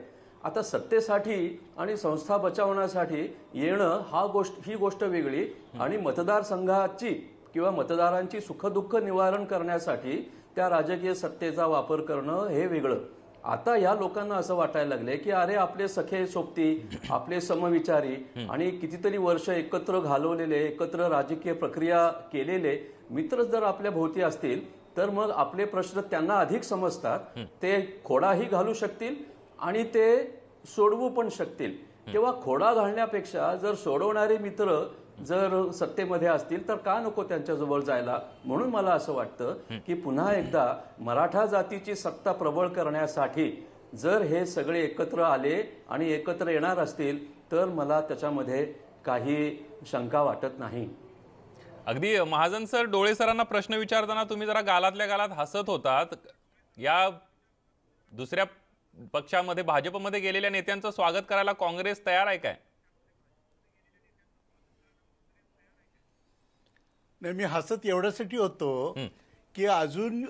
आता सत्तेसाठी आणि संस्था बचावण्यासाठी येणं हा गोष्ट ही गोष्ट वेगळी आणि मतदारसंघाची किंवा मतदारांची सुखदुःख निवारण करण्यासाठी त्या राजकीय सत्तेचा वापर करणं हे वेगळं आता या लोकांना असं वाटायला लागले की अरे आपले सखे सोबती आपले समविचारी आणि कितीतरी वर्ष एकत्र घालवलेले एकत्र राजकीय प्रक्रिया केलेले मित्र जर आपल्या भोवती असतील तर मग आपले प्रश्न त्यांना अधिक समजतात ते खोडाही घालू शकतील आणि ते सोडवू पण शकतील तेव्हा खोडा घालण्यापेक्षा जर सोडवणारे मित्र जर सत्तेमध्ये असतील तर का नको त्यांच्याजवळ जायला म्हणून मला असं वाटतं की पुन्हा एकदा मराठा जातीची सत्ता प्रबळ करण्यासाठी जर हे सगळे एकत्र आले आणि एकत्र येणार असतील तर मला त्याच्यामध्ये काही शंका वाटत नाही अगदी महाजन सर डोळे सरांना प्रश्न विचारताना तुम्ही जरा गालातल्या गालात हसत होतात या दुसऱ्या पक्षामध्ये भाजपमध्ये गेलेल्या नेत्यांचं स्वागत करायला काँग्रेस तयार आहे काय नाही मी हसत एवढ्यासाठी होतो की अजून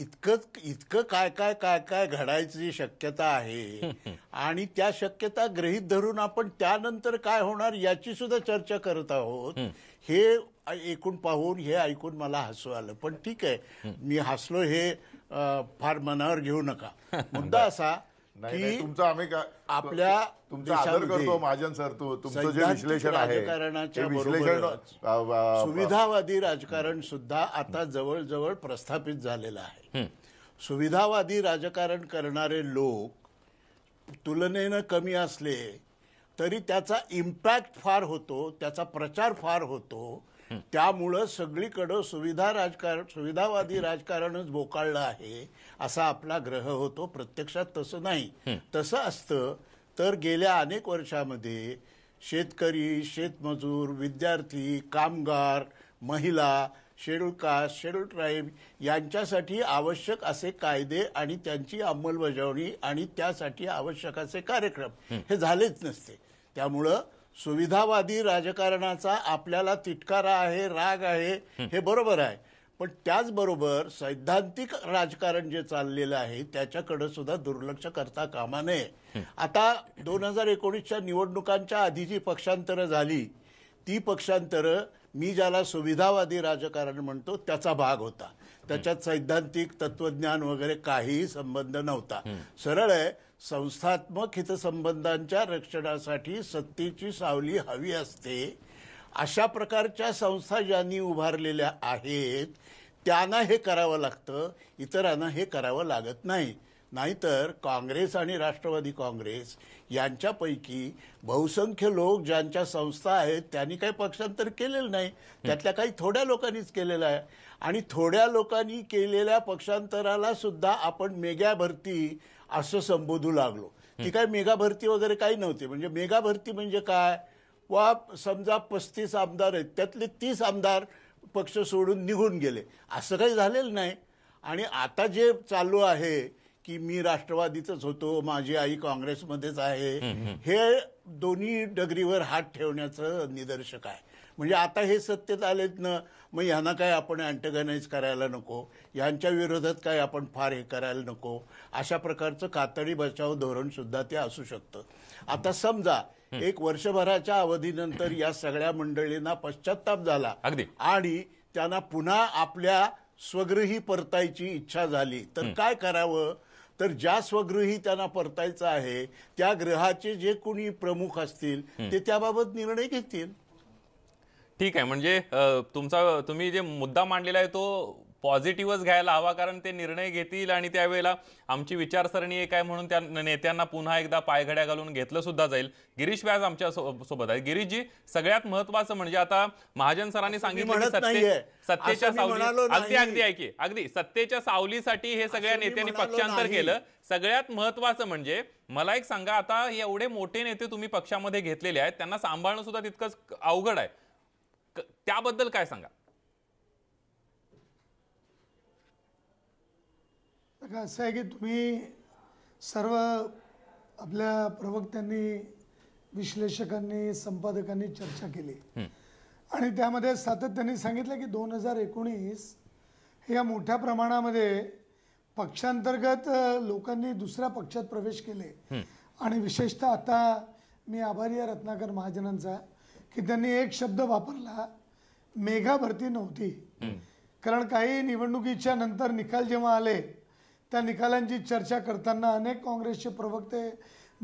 इतकं इतकं काय काय काय काय घडायची शक्यता आहे आणि त्या शक्यता गृहीत धरून आपण त्यानंतर काय होणार याची सुद्धा चर्चा करत आहोत हे ऐकून पाहून हे ऐकून मला हसू आलं पण ठीक आहे मी हसलो हे फार मनावर घेऊ नका मुद्दा असा आम्ही आपल्या तुमचा आदर करतो महाजन सर जे विश्लेषण आहे सुविधावादी राजकारण सुद्धा आता जवळजवळ प्रस्थापित झालेलं आहे सुविधावादी राजकारण करणारे लोक तुलनेनं कमी असले तरी त्याचा इम्पॅक्ट फार होतो त्याचा प्रचार फार होतो त्यामुळं सगळीकडं सुविधा राजकारण सुविधावादी राजकारणच बोकाळलं आहे असा आपला ग्रह होतो प्रत्यक्षात तसं नाही तसं असतं तर गेल्या अनेक वर्षामध्ये शेतकरी शेतमजूर विद्यार्थी कामगार महिला शेड्यूल कास्ट शेड्यूल ट्राईब यांच्यासाठी आवश्यक असे कायदे आणि त्यांची अंमलबजावणी आणि त्यासाठी आवश्यक असे कार्यक्रम हे झालेच नसते त्यामुळं सुविधावादी राजकारणाचा आपल्याला तिटकारा आहे राग आहे हे बरोबर आहे पण त्याचबरोबर सैद्धांतिक राजकारण जे चाललेलं आहे त्याच्याकडे सुद्धा दुर्लक्ष करता कामा नये आता दोन हजार एकोणीसच्या निवडणुकांच्या आधी जी पक्षांतरं झाली ती पक्षांतर मी ज्याला सुविधावादी राजकारण म्हणतो त्याचा भाग होता त्याच्यात सैद्धांतिक तत्वज्ञान वगैरे काहीही संबंध नव्हता सरळ आहे संस्थात्मक हितसंबंधांच्या रक्षणासाठी सत्तेची सावली हवी असते अशा प्रकारच्या संस्था ज्यांनी उभारलेल्या आहेत त्यांना हे करावं लागतं इतरांना हे करावं लागत नाही नाहीतर काँग्रेस आणि राष्ट्रवादी काँग्रेस यांच्यापैकी बहुसंख्य लोक ज्यांच्या संस्था आहेत त्यांनी काही पक्षांतर केलेलं नाही त्यातल्या काही थोड्या लोकांनीच केलेलं आहे आणि थोड्या लोकांनी केलेल्या पक्षांतराला सुद्धा आपण मेग्या भरती असं संबोधू लागलो ती काय मेगा भरती वगैरे काही नव्हती म्हणजे मेगा भरती म्हणजे काय वा समजा पस्तीस आमदार आहेत त्यातले तीस आमदार पक्ष सोडून निघून गेले असं काही झालेलं नाही आणि आता जे चालू आहे की मी राष्ट्रवादीतच होतो माझी आई काँग्रेसमध्येच आहे हे दोन्ही डगरीवर हात ठेवण्याचं निदर्शक आहे म्हणजे आता हे सत्तेत आलेत ना मग ह्यांना काय आपण अँटगनाईज करायला नको यांच्या विरोधात काय आपण फार हे करायला नको अशा प्रकारचं कातडी बचाव सुद्धा ते असू शकतं आता समजा एक वर्षभराच्या अवधीनंतर या सगळ्या मंडळींना पश्चाताप झाला आणि त्यांना पुन्हा आपल्या स्वगृही परतायची इच्छा झाली तर काय करावं तर ज्या स्वगृही त्यांना परतायचं आहे त्या ग्रहाचे जे कोणी प्रमुख असतील ते त्याबाबत निर्णय घेतील ठीक आहे म्हणजे तुमचा तुम्ही जे मुद्दा मांडलेला आहे तो पॉझिटिव्हच घ्यायला हवा कारण ते निर्णय घेतील आणि त्यावेळेला आमची विचारसरणी एक आहे म्हणून त्या नेत्यांना पुन्हा एकदा पायघड्या घालून घेतलं सुद्धा जाईल गिरीश व्याज आमच्या सोबत आहे गिरीशजी सगळ्यात महत्वाचं म्हणजे आता महाजन सरांनी सांगितलं सत्तेच्या सावली अगदी अगदी ऐकी अगदी सत्तेच्या सावलीसाठी हे सगळ्या नेत्यांनी पक्षांतर केलं सगळ्यात महत्वाचं म्हणजे मला एक सांगा आता एवढे मोठे नेते तुम्ही पक्षामध्ये घेतलेले आहेत त्यांना सांभाळणं सुद्धा तितकंच अवघड आहे त्याबद्दल काय सांगा असं आहे की तुम्ही सर्व आपल्या प्रवक्त्यांनी विश्लेषकांनी संपादकांनी चर्चा केली आणि त्यामध्ये सातत्याने सांगितलं की दोन हजार एकोणीस या मोठ्या प्रमाणामध्ये पक्षांतर्गत लोकांनी दुसऱ्या पक्षात प्रवेश केले आणि विशेषतः आता मी आभारी आहे रत्नाकर महाजनांचा की त्यांनी एक शब्द वापरला मेघा भरती नव्हती कारण काही निवडणुकीच्या नंतर निकाल जेव्हा आले त्या निकालांची चर्चा करताना अनेक काँग्रेसचे प्रवक्ते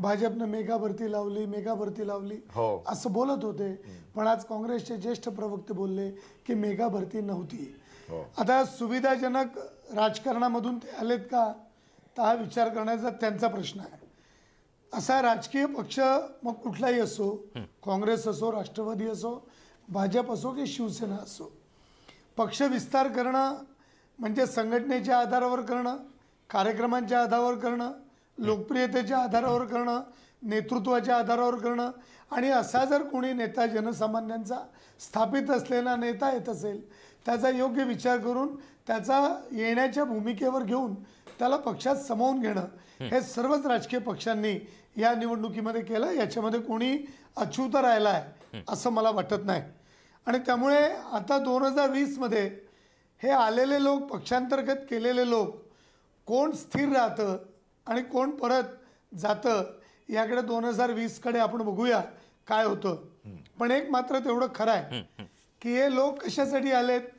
भाजपनं मेघा भरती लावली मेघा भरती लावली हो. असं बोलत होते पण आज काँग्रेसचे ज्येष्ठ प्रवक्ते बोलले की मेघा भरती नव्हती हो. आता सुविधाजनक राजकारणामधून ते आलेत का तर हा विचार करण्याचा त्यांचा प्रश्न आहे असा राजकीय पक्ष मग कुठलाही असो काँग्रेस असो राष्ट्रवादी असो भाजप असो की शिवसेना असो पक्ष विस्तार करणं म्हणजे संघटनेच्या आधारावर करणं कार्यक्रमांच्या आधारावर करणं लोकप्रियतेच्या आधारावर करणं नेतृत्वाच्या आधारावर करणं आणि असा जर कोणी नेता जनसामान्यांचा स्थापित असलेला नेता येत असेल त्याचा योग्य विचार करून त्याचा येण्याच्या भूमिकेवर घेऊन त्याला पक्षात समावून घेणं हे सर्वच राजकीय पक्षांनी या निवडणुकीमध्ये केला याच्यामध्ये कोणी अछूत राहिला आहे असं मला वाटत नाही आणि त्यामुळे आता दोन हजार वीसमध्ये हे आलेले लोक पक्षांतर्गत केलेले लोक कोण स्थिर राहतं आणि कोण परत जातं याकडे दोन हजार वीसकडे आपण बघूया काय होतं पण एक मात्र तेवढं खरं आहे की हे लोक कशासाठी आलेत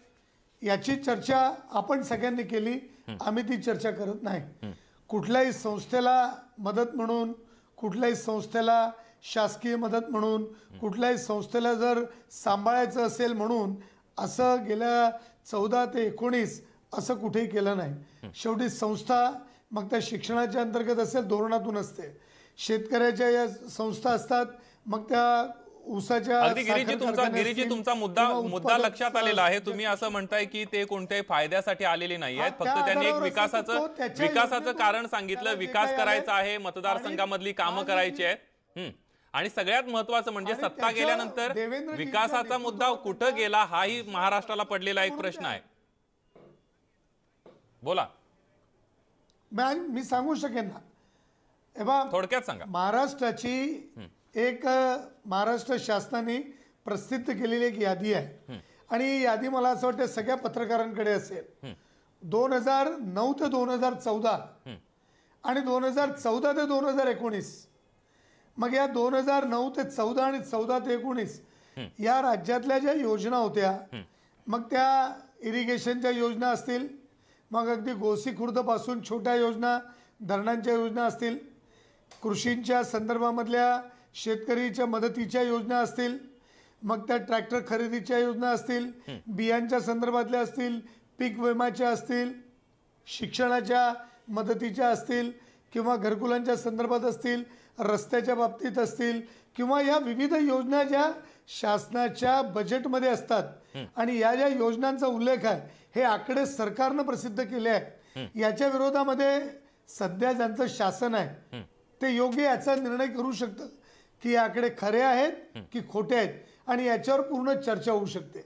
याची चर्चा आपण सगळ्यांनी केली आम्ही ती चर्चा करत नाही कुठल्याही संस्थेला मदत म्हणून कुठल्याही संस्थेला शासकीय मदत म्हणून कुठल्याही संस्थेला जर सांभाळायचं असेल म्हणून असं गेल्या चौदा ते एकोणीस असं कुठेही केलं नाही शेवटी संस्था मग त्या शिक्षणाच्या अंतर्गत असेल धोरणातून असते शेतकऱ्याच्या या संस्था असतात मग त्या ऊसाच्या गिरीजी तुमचा गिरीजी तुमचा मुद्दा मुद्दा लक्षात आलेला आहे म्हणजे तुम्ही असं म्हणताय की ते कोणत्याही फायद्यासाठी आलेले नाही आहेत फक्त त्यांनी एक विकासाचं विकासाचं कारण सांगितलं विकास करायचा आहे मतदारसंघामधली कामं करायची आहेत आणि सगळ्यात महत्वाचं म्हणजे सत्ता गेल्यानंतर विकासाचा मुद्दा कुठं गेला हाही महाराष्ट्राला पडलेला एक प्रश्न आहे बोला मी सांगू शकेन ना थोडक्यात सांगा महाराष्ट्राची एक महाराष्ट्र शासनाने प्रसिद्ध केलेली एक यादी आहे आणि यादी मला असं वाटतं सगळ्या पत्रकारांकडे असेल दोन हजार नऊ ते दोन हजार चौदा आणि दोन हजार चौदा ते दोन हजार एकोणीस मग या दोन हजार नऊ ते चौदा आणि चौदा ते एकोणीस या राज्यातल्या ज्या योजना होत्या मग त्या इरिगेशनच्या योजना असतील मग अगदी गोसीखुर्दपासून छोट्या योजना धरणांच्या योजना असतील कृषींच्या संदर्भामधल्या शेतकरीच्या मदतीच्या योजना असतील मग त्या ट्रॅक्टर खरेदीच्या योजना असतील बियांच्या संदर्भातल्या असतील पीक विम्याच्या असतील शिक्षणाच्या मदतीच्या असतील किंवा घरकुलांच्या संदर्भात असतील रस्त्याच्या बाबतीत असतील किंवा या विविध योजना ज्या शासनाच्या बजेटमध्ये असतात आणि या ज्या योजनांचा उल्लेख आहे हे आकडे सरकारनं प्रसिद्ध केले आहे याच्या विरोधामध्ये सध्या ज्यांचं शासन आहे ते योग्य याचा निर्णय करू शकतं की आकडे खरे आहेत की खोटे आहेत आणि याच्यावर पूर्ण चर्चा होऊ शकते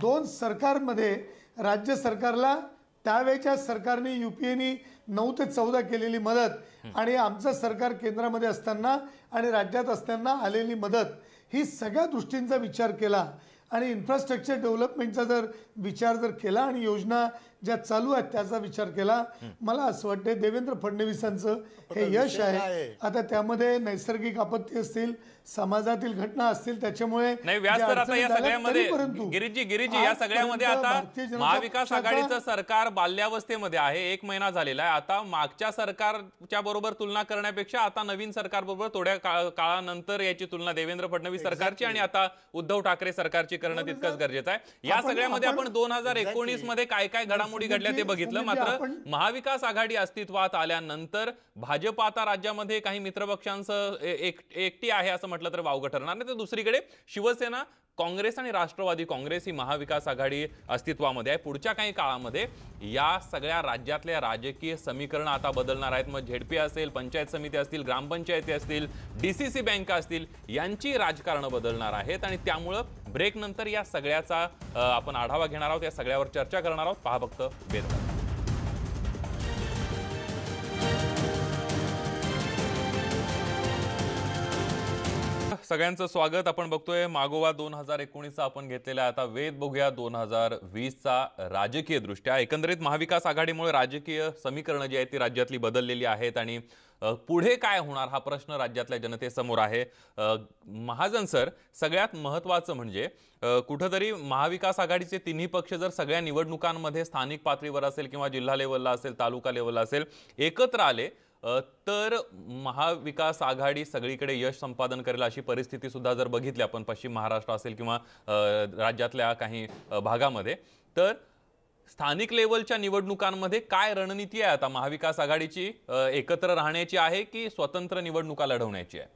दोन सरकारमध्ये राज्य सरकारला त्यावेळेच्या सरकारने यू पी एनी नऊ ते चौदा केलेली मदत आणि आमचं सरकार केंद्रामध्ये असताना आणि राज्यात असताना आलेली मदत ही सगळ्या दृष्टींचा विचार केला आणि इन्फ्रास्ट्रक्चर डेव्हलपमेंटचा जर विचार जर केला आणि योजना ज्या चालू आहेत त्याचा विचार केला मला असं वाटतं देवेंद्र फडणवीसांचं हे यश आहे आता त्यामध्ये नैसर्गिक आपत्ती असतील समाजातील घटना असतील त्याच्यामुळे परंतु गिरीजी गिरीजी या सगळ्यामध्ये आता महाविकास आघाडीचं सरकार बाल्यावस्थेमध्ये आहे एक महिना झालेला आहे आता मागच्या सरकारच्या बरोबर तुलना करण्यापेक्षा आता नवीन सरकार बरोबर थोड्या काळानंतर याची तुलना देवेंद्र फडणवीस सरकारची आणि आता उद्धव ठाकरे सरकारची करणं तितकंच गरजेचं आहे या सगळ्यामध्ये आपण दोन हजार एकोणीस मध्ये काय काय घडामोड घडामोडी घडल्या ते बघितलं मात्र महाविकास आघाडी अस्तित्वात आल्यानंतर भाजप आता राज्यामध्ये काही मित्रपक्षांचं एकटी आहे असं म्हटलं तर वावगं ठरणार नाही तर दुसरीकडे शिवसेना काँग्रेस आणि राष्ट्रवादी काँग्रेस ही महाविकास आघाडी अस्तित्वामध्ये आहे पुढच्या काही काळामध्ये या सगळ्या राज्यातल्या राजकीय समीकरण आता बदलणार आहेत मग झेडपी असेल पंचायत समिती असतील ग्रामपंचायती असतील डी सी सी बँका असतील यांची राजकारणं बदलणार आहेत आणि त्यामुळं ब्रेक ब्रेकनंतर या सगळ्याचा आपण आढावा घेणार आहोत या सगळ्यावर चर्चा करणार आहोत पहा फक्त वेद सगळ्यांचं स्वागत आपण बघतोय मागोवा दोन हजार एकोणीसचा आपण घेतलेला आता वेध बघूया दोन हजार वीसचा राजकीय दृष्ट्या एकंदरीत महाविकास आघाडीमुळे राजकीय समीकरणं जी आहेत ती राज्यातली बदललेली आहेत आणि पुढे काय होणार हा प्रश्न राज्यातल्या जनतेसमोर आहे महाजन सर सगळ्यात महत्त्वाचं म्हणजे कुठंतरी महाविकास आघाडीचे तिन्ही पक्ष जर सगळ्या निवडणुकांमध्ये स्थानिक पातळीवर असेल किंवा जिल्हा लेवलला असेल तालुका लेवलला असेल एकत्र आले तर महाविकास आघाडी सगळीकडे यश संपादन करेल अशी परिस्थिती सुद्धा जर बघितली आपण पश्चिम महाराष्ट्र असेल किंवा राज्यातल्या काही भागामध्ये तर स्थानिक लेवलच्या निवडणुकांमध्ये काय रणनीती आहे आता महाविकास आघाडीची एकत्र राहण्याची आहे की स्वतंत्र निवडणुका लढवण्याची आहे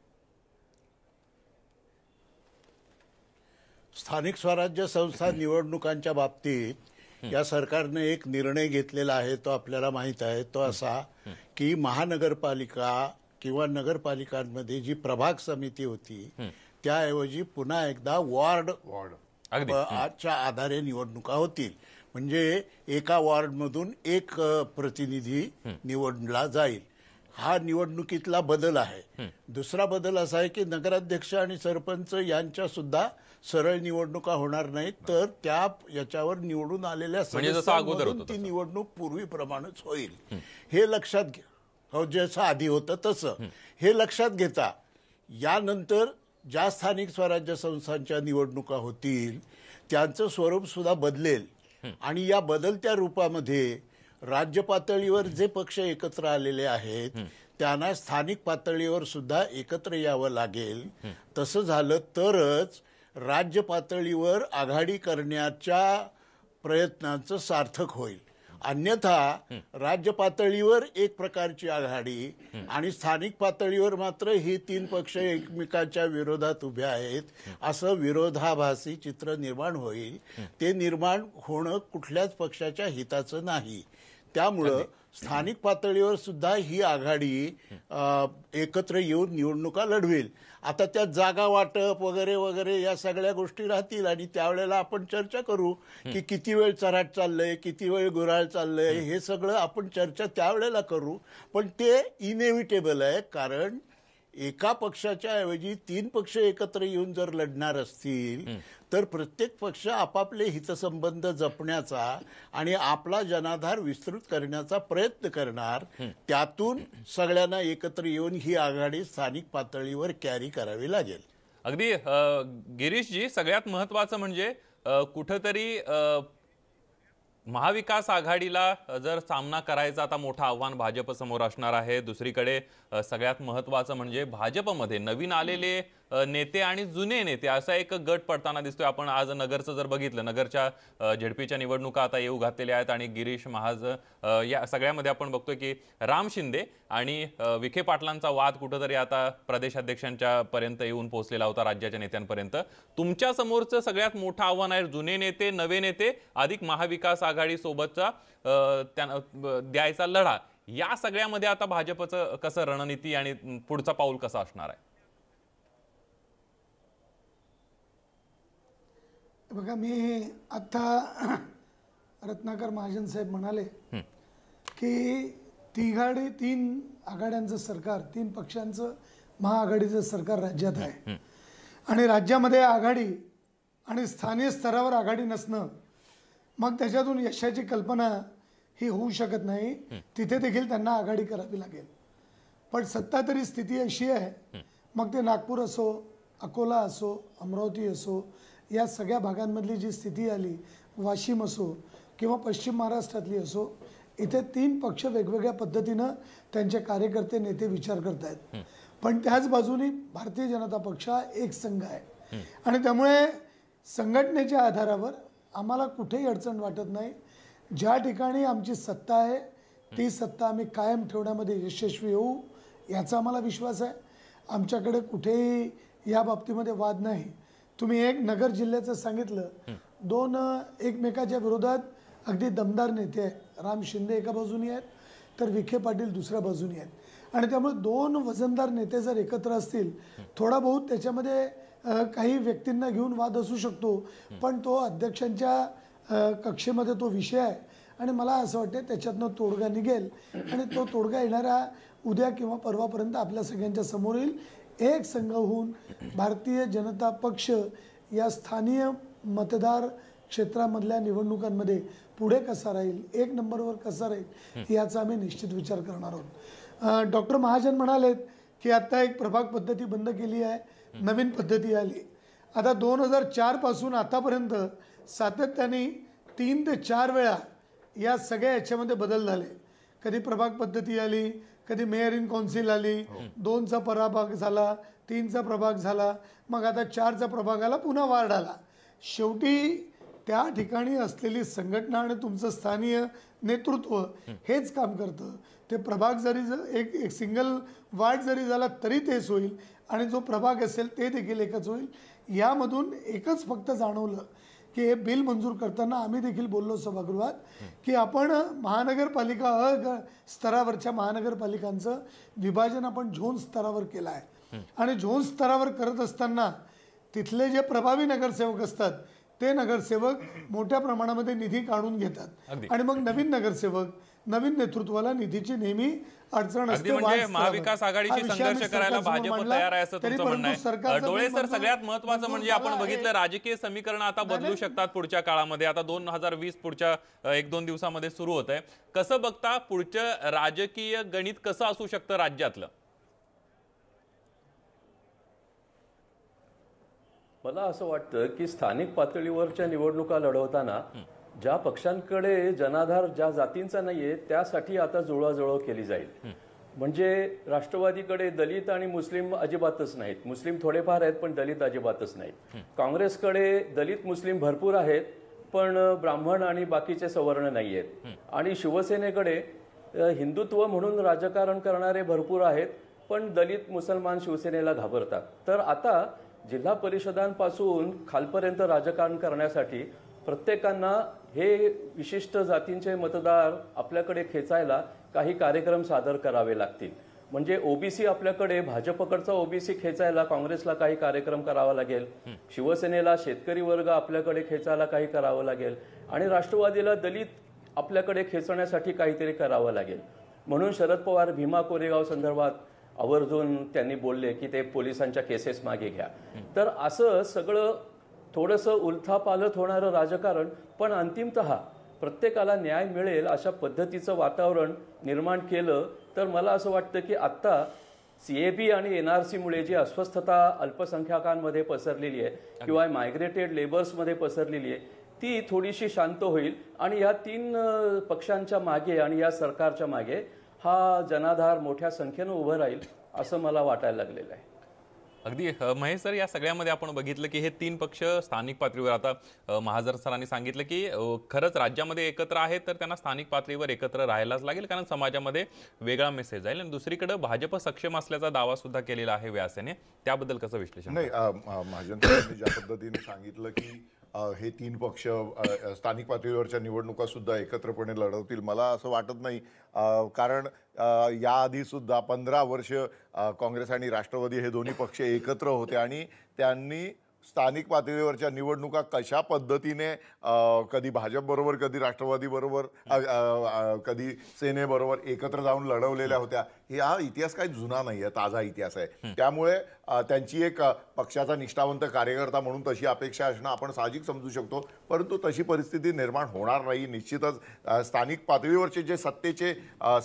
स्थानिक स्वराज्य संस्था निवडणुकांच्या बाबतीत या सरकारने एक निर्णय घेतलेला आहे तो आपल्याला माहीत आहे तो असा की महानगरपालिका किंवा नगरपालिकांमध्ये जी प्रभाग समिती होती त्याऐवजी पुन्हा एकदा वॉर्ड वॉर्ड आजच्या आधारे निवडणुका होतील म्हणजे एका वॉर्डमधून एक प्रतिनिधी निवडला जाईल हा निवडणुकीतला बदल आहे दुसरा बदल असा आहे की नगराध्यक्ष आणि सरपंच यांच्या सुद्धा सरळ निवडणुका होणार नाहीत तर त्या याच्यावर निवडून आलेल्या म्हणजे ती निवडणूक पूर्वीप्रमाणेच होईल हे लक्षात घ्या हो, जसं आधी होत तसं हे लक्षात घेता यानंतर ज्या स्थानिक स्वराज्य संस्थांच्या निवडणुका होतील त्यांचं स्वरूप सुद्धा बदलेल आणि या बदलत्या रूपामध्ये राज्य पातळीवर जे पक्ष एकत्र आलेले आहेत त्यांना स्थानिक पातळीवर सुद्धा एकत्र यावं लागेल तसं झालं तरच राज्य पातळीवर आघाडी करण्याच्या प्रयत्नांचं सार्थक होईल अन्यथा राज्य पातळीवर एक प्रकारची आघाडी आणि स्थानिक पातळीवर मात्र हे तीन पक्ष एकमेकांच्या विरोधात उभे आहेत असं विरोधाभासी चित्र निर्माण होईल ते निर्माण होणं कुठल्याच पक्षाच्या हिताचं नाही त्यामुळं स्थानिक पातळीवर सुद्धा ही आघाडी एकत्र येऊन निवडणुका लढवेल आता त्या जागा वाटप वगैरे वगैरे या सगळ्या गोष्टी राहतील आणि त्यावेळेला आपण चर्चा करू की किती वेळ चराट चाललंय किती वेळ गुराळ चाललंय हे सगळं आपण चर्चा त्यावेळेला करू पण ते इनएव्हिटेबल आहे कारण एका पक्षाच्या ऐवजी तीन पक्ष एकत्र येऊन जर लढणार असतील तर प्रत्येक पक्ष आपापले हितसंबंध जपण्याचा आणि आपला जनाधार विस्तृत करण्याचा प्रयत्न करणार त्यातून सगळ्यांना एकत्र येऊन ही आघाडी स्थानिक पातळीवर कॅरी करावी लागेल अगदी गिरीशजी सगळ्यात महत्वाचं म्हणजे कुठंतरी महाविकास आघाडीला जर सामना करायचा आता मोठं आव्हान भाजपसमोर असणार आहे दुसरीकडे सगळ्यात महत्त्वाचं म्हणजे भाजपमध्ये नवीन आलेले नेते आणि जुने नेते असा एक गट पडताना दिसतोय आपण आज नगरचं जर बघितलं नगरच्या झेडपीच्या निवडणुका आता येऊ घातलेल्या आहेत आणि गिरीश महाज या सगळ्यामध्ये आपण बघतोय की राम शिंदे आणि विखे पाटलांचा वाद कुठंतरी आता प्रदेशाध्यक्षांच्या पर्यंत येऊन पोहोचलेला होता राज्याच्या नेत्यांपर्यंत तुमच्या समोरचं सगळ्यात मोठं आव्हान आहे जुने नेते नवे नेते अधिक महाविकास आघाडी सोबतचा द्यायचा लढा या सगळ्यामध्ये आता भाजपचं कसं रणनीती आणि पुढचा पाऊल कसा असणार आहे बघा मी आत्ता रत्नाकर महाजन साहेब म्हणाले की तिघाडी तीन आघाड्यांचं सरकार तीन पक्षांचं महाआघाडीचं सरकार राज्यात आहे आणि राज्यामध्ये आघाडी आणि स्थानिक स्तरावर आघाडी नसणं मग त्याच्यातून यशाची कल्पना ही होऊ शकत नाही तिथे देखील त्यांना आघाडी करावी लागेल पण सत्ता तरी स्थिती अशी आहे मग ते नागपूर असो अकोला असो अमरावती असो या सगळ्या भागांमधली जी स्थिती आली वाशिम असो किंवा पश्चिम महाराष्ट्रातली असो इथे तीन पक्ष वेगवेगळ्या पद्धतीनं त्यांचे कार्यकर्ते नेते विचार करत आहेत पण त्याच बाजूनी भारतीय जनता पक्ष हा एक संघ आहे आणि त्यामुळे संघटनेच्या आधारावर आम्हाला कुठेही अडचण वाटत नाही ज्या ठिकाणी आमची सत्ता आहे ती सत्ता आम्ही कायम ठेवण्यामध्ये यशस्वी होऊ याचा आम्हाला विश्वास आहे आमच्याकडे कुठेही या बाबतीमध्ये वाद नाही तुम्ही एक नगर जिल्ह्याचं सांगितलं दोन एकमेकाच्या विरोधात अगदी दमदार नेते आहेत राम शिंदे एका बाजूनी आहेत तर विखे पाटील दुसऱ्या बाजूनी आहेत आणि त्यामुळे दोन वजनदार नेते जर एकत्र असतील थोडा बहुत त्याच्यामध्ये काही व्यक्तींना घेऊन वाद असू शकतो पण तो अध्यक्षांच्या कक्षेमध्ये तो विषय आहे आणि मला असं वाटते त्याच्यातनं तोडगा निघेल आणि तो तोडगा येणाऱ्या उद्या किंवा परवापर्यंत आपल्या सगळ्यांच्या समोर येईल एक संघ होऊन भारतीय जनता पक्ष या स्थानीय मतदार क्षेत्रामधल्या निवडणुकांमध्ये पुढे कसा राहील एक नंबरवर कसा राहील याचा आम्ही निश्चित विचार करणार आहोत डॉक्टर महाजन म्हणालेत की आत्ता एक प्रभाग पद्धती बंद केली आहे नवीन पद्धती आली आता दोन हजार चारपासून आतापर्यंत सातत्याने तीन ते चार वेळा या सगळ्या याच्यामध्ये बदल झाले कधी प्रभाग पद्धती आली कधी मेयर इन कौन्सिल आली हो. दोनचा पराभाग झाला तीनचा प्रभाग झाला मग आता चारचा प्रभाग आला पुन्हा वार्ड आला शेवटी त्या ठिकाणी असलेली संघटना आणि तुमचं स्थानीय नेतृत्व हेच काम करतं ते प्रभाग जरी एक एक सिंगल वार्ड जरी झाला तरी तेच होईल आणि जो प्रभाग असेल ते देखील एकच होईल यामधून एकच फक्त जाणवलं की हे बिल मंजूर करताना आम्ही देखील बोललो सभागृहात की आपण महानगरपालिका अ स्तरावरच्या महानगरपालिकांचं विभाजन आपण झोन स्तरावर केलं आहे आणि झोन स्तरावर करत असताना तिथले जे प्रभावी नगरसेवक असतात ते नगरसेवक मोठ्या प्रमाणामध्ये निधी काढून घेतात आणि मग नवीन नगरसेवक नवीन नेतृत्वाला निधीची नेहमी अडचण असते म्हणजे महाविकास आघाडीशी संघर्ष करायला भाजप तयार आहे असं तुमचं म्हणणं आहे डोळे सर सगळ्यात महत्वाचं म्हणजे आपण बघितलं राजकीय समीकरण आता बदलू शकतात पुढच्या काळामध्ये आता दोन हजार वीस पुढच्या एक दोन दिवसामध्ये सुरू होत आहे कसं बघता पुढचं राजकीय गणित कसं असू शकतं राज्यातलं मला असं वाटतं की स्थानिक पातळीवरच्या निवडणुका लढवताना ज्या पक्षांकडे जनाधार ज्या जातींचा नाहीये त्यासाठी आता जुळवाजुळव केली जाईल म्हणजे राष्ट्रवादीकडे दलित आणि मुस्लिम अजिबातच नाहीत मुस्लिम थोडेफार आहेत पण दलित अजिबातच नाहीत काँग्रेसकडे दलित मुस्लिम भरपूर आहेत पण ब्राह्मण आणि बाकीचे सवर्ण नाही आहेत आणि शिवसेनेकडे हिंदुत्व म्हणून राजकारण करणारे भरपूर आहेत पण दलित मुसलमान शिवसेनेला घाबरतात तर आता जिल्हा परिषदांपासून खालपर्यंत राजकारण करण्यासाठी प्रत्येकांना हे विशिष्ट जातींचे मतदार आपल्याकडे खेचायला काही कार्यक्रम सादर करावे लागतील म्हणजे ओबीसी आपल्याकडे भाजपकडचा ओबीसी खेचायला काँग्रेसला काही कार्यक्रम करावा लागेल शिवसेनेला शेतकरी वर्ग आपल्याकडे खेचायला काही करावं लागेल आणि राष्ट्रवादीला दलित आपल्याकडे खेचण्यासाठी काहीतरी करावं लागेल म्हणून शरद पवार भीमा कोरेगाव संदर्भात आवर्जून त्यांनी बोलले की ते पोलिसांच्या केसेस मागे घ्या तर असं सगळं थोडंसं उलथापालथ होणारं राजकारण पण अंतिमत प्रत्येकाला न्याय मिळेल अशा पद्धतीचं वातावरण निर्माण केलं तर मला असं वाटतं की आत्ता सी ए बी आणि एन आर सीमुळे जी अस्वस्थता अल्पसंख्याकांमध्ये पसरलेली आहे किंवा मायग्रेटेड लेबर्समध्ये पसरलेली आहे ती थोडीशी शांत होईल आणि या तीन पक्षांच्या मागे आणि या सरकारच्या मागे हा जनाधार मोठ्या संख्येनं उभं राहील असं मला वाटायला लागलेलं आहे अगदी महेश सर या सगळ्यामध्ये आपण बघितलं की हे तीन पक्ष स्थानिक पातळीवर आता महाजर सरांनी सांगितलं की खरंच राज्यामध्ये एकत्र आहे तर त्यांना स्थानिक पातळीवर एकत्र राहायलाच लागेल कारण समाजामध्ये वेगळा मेसेज जाईल आणि दुसरीकडे भाजप सक्षम असल्याचा दावा सुद्धा केलेला आहे व्यास त्याबद्दल कसं विश्लेषण नाही महाजन ज्या पद्धतीने सांगितलं की हे तीन पक्ष स्थानिक पातळीवरच्या निवडणुका सुद्धा एकत्रपणे लढवतील मला असं वाटत नाही कारण याआधी सुद्धा पंधरा वर्ष काँग्रेस आणि राष्ट्रवादी हे दोन्ही पक्ष एकत्र होते आणि त्यांनी स्थानिक पातळीवरच्या निवडणुका कशा पद्धतीने कधी भाजपबरोबर कधी राष्ट्रवादीबरोबर कधी सेनेबरोबर एकत्र जाऊन लढवलेल्या होत्या हा इतिहास काही जुना नाही आहे ताजा इतिहास आहे त्यामुळे त्यांची एक पक्षाचा निष्ठावंत कार्यकर्ता म्हणून तशी अपेक्षा असणं आपण साहजिक समजू शकतो परंतु तशी परिस्थिती निर्माण होणार नाही निश्चितच स्थानिक पातळीवरचे जे सत्तेचे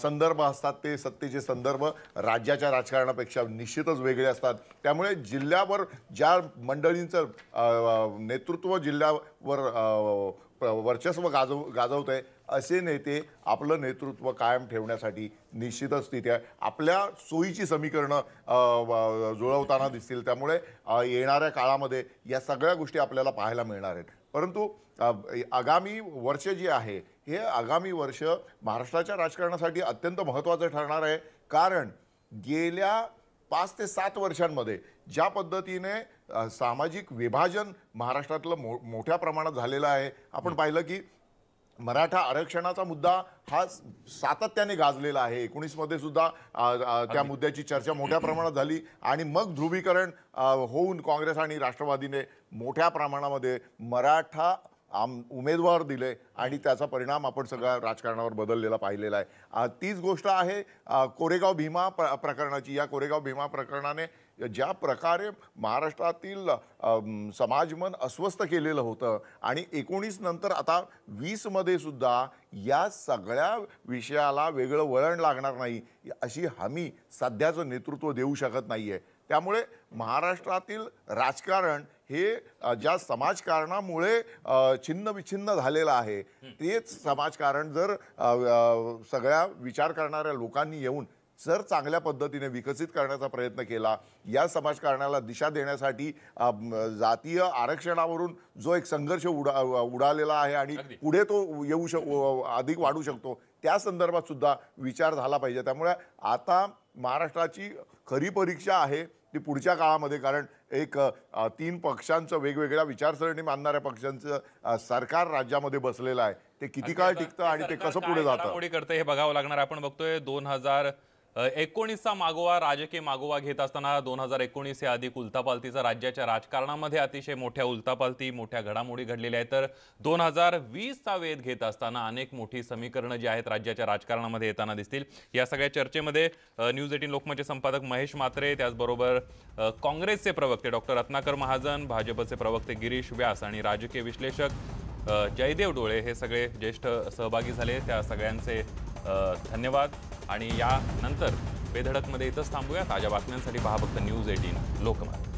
संदर्भ असतात ते सत्तेचे संदर्भ राज्याच्या राजकारणापेक्षा निश्चितच वेगळे असतात त्यामुळे जिल्ह्यावर ज्या मंडळींचं नेतृत्व जिल्ह्यावर वर्चस्व गाजव गाजवत आहे असे नेते आपलं नेतृत्व कायम ठेवण्यासाठी निश्चितच तिथे आपल्या सोयीची समीकरणं जुळवताना दिसतील त्यामुळे येणाऱ्या काळामध्ये या सगळ्या गोष्टी आपल्याला पाहायला मिळणार आहेत परंतु आगामी वर्ष जे आहे हे आगामी वर्ष महाराष्ट्राच्या राजकारणासाठी अत्यंत महत्त्वाचं ठरणार आहे कारण गेल्या पाच ते सात वर्षांमध्ये ज्या पद्धतीने सामाजिक विभाजन महाराष्ट्रातलं मो मोठ्या प्रमाणात झालेलं आहे आपण पाहिलं की मराठा आरक्षणाचा मुद्दा हा सातत्याने गाजलेला आहे एकोणीसमध्ये सुद्धा त्या मुद्द्याची चर्चा मोठ्या प्रमाणात झाली आणि मग ध्रुवीकरण होऊन काँग्रेस आणि राष्ट्रवादीने मोठ्या प्रमाणामध्ये मराठा आम उमेदवार दिले आणि त्याचा परिणाम आपण सगळ्या राजकारणावर बदललेला पाहिलेला आहे तीच गोष्ट आहे कोरेगाव भीमा प्र प्रकरणाची या कोरेगाव भीमा प्रकरणाने ज्या प्रकारे महाराष्ट्रातील समाजमन अस्वस्थ केलेलं होतं आणि एकोणीस नंतर आता वीसमध्ये सुद्धा या सगळ्या विषयाला वेगळं वळण लागणार नाही अशी हमी सध्याचं नेतृत्व देऊ शकत नाही आहे त्यामुळे महाराष्ट्रातील राजकारण हे ज्या समाजकारणामुळे छिन्नविछिन्न झालेलं आहे तेच समाजकारण जर सगळ्या विचार करणाऱ्या लोकांनी येऊन सर चांगल्या पद्धतीने विकसित करण्याचा प्रयत्न केला या समाजकारणाला दिशा देण्यासाठी जातीय आरक्षणावरून जो एक संघर्ष उडा उडालेला आहे आणि पुढे तो येऊ शक अधिक वाढू शकतो त्या संदर्भात सुद्धा विचार झाला पाहिजे त्यामुळे आता महाराष्ट्राची खरी परीक्षा आहे ती पुढच्या काळामध्ये कारण एक तीन पक्षांचं वेगवेगळ्या विचारसरणी मानणाऱ्या पक्षांचं सरकार राज्यामध्ये बसलेलं आहे ते किती काळ टिकतं आणि ते कसं पुढे जातं पुढे करतं हे बघावं लागणार आपण बघतोय दोन हजार एकोणीसचा मागोवा राजकीय मागोवा घेत असताना दोन हजार एकोणीस या अधिक उलतापालतीचा राज्याच्या राजकारणामध्ये अतिशय मोठ्या उलतापालती मोठ्या घडामोडी घडलेल्या आहेत तर दोन हजार वीसचा वेध घेत असताना अनेक मोठी समीकरणं जी आहेत राज्याच्या राजकारणामध्ये येताना दिसतील या सगळ्या चर्चेमध्ये न्यूज एटीन लोकमतचे संपादक महेश मात्रे त्याचबरोबर काँग्रेसचे प्रवक्ते डॉक्टर रत्नाकर महाजन भाजपचे प्रवक्ते गिरीश व्यास आणि राजकीय विश्लेषक जयदेव डोळे हे सगळे ज्येष्ठ सहभागी झाले त्या सगळ्यांचे धन्यवाद आणि यानंतर बेधडकमध्ये इथंच थांबूया ताज्या बातम्यांसाठी पहा फक्त न्यूज एटीन लोकमत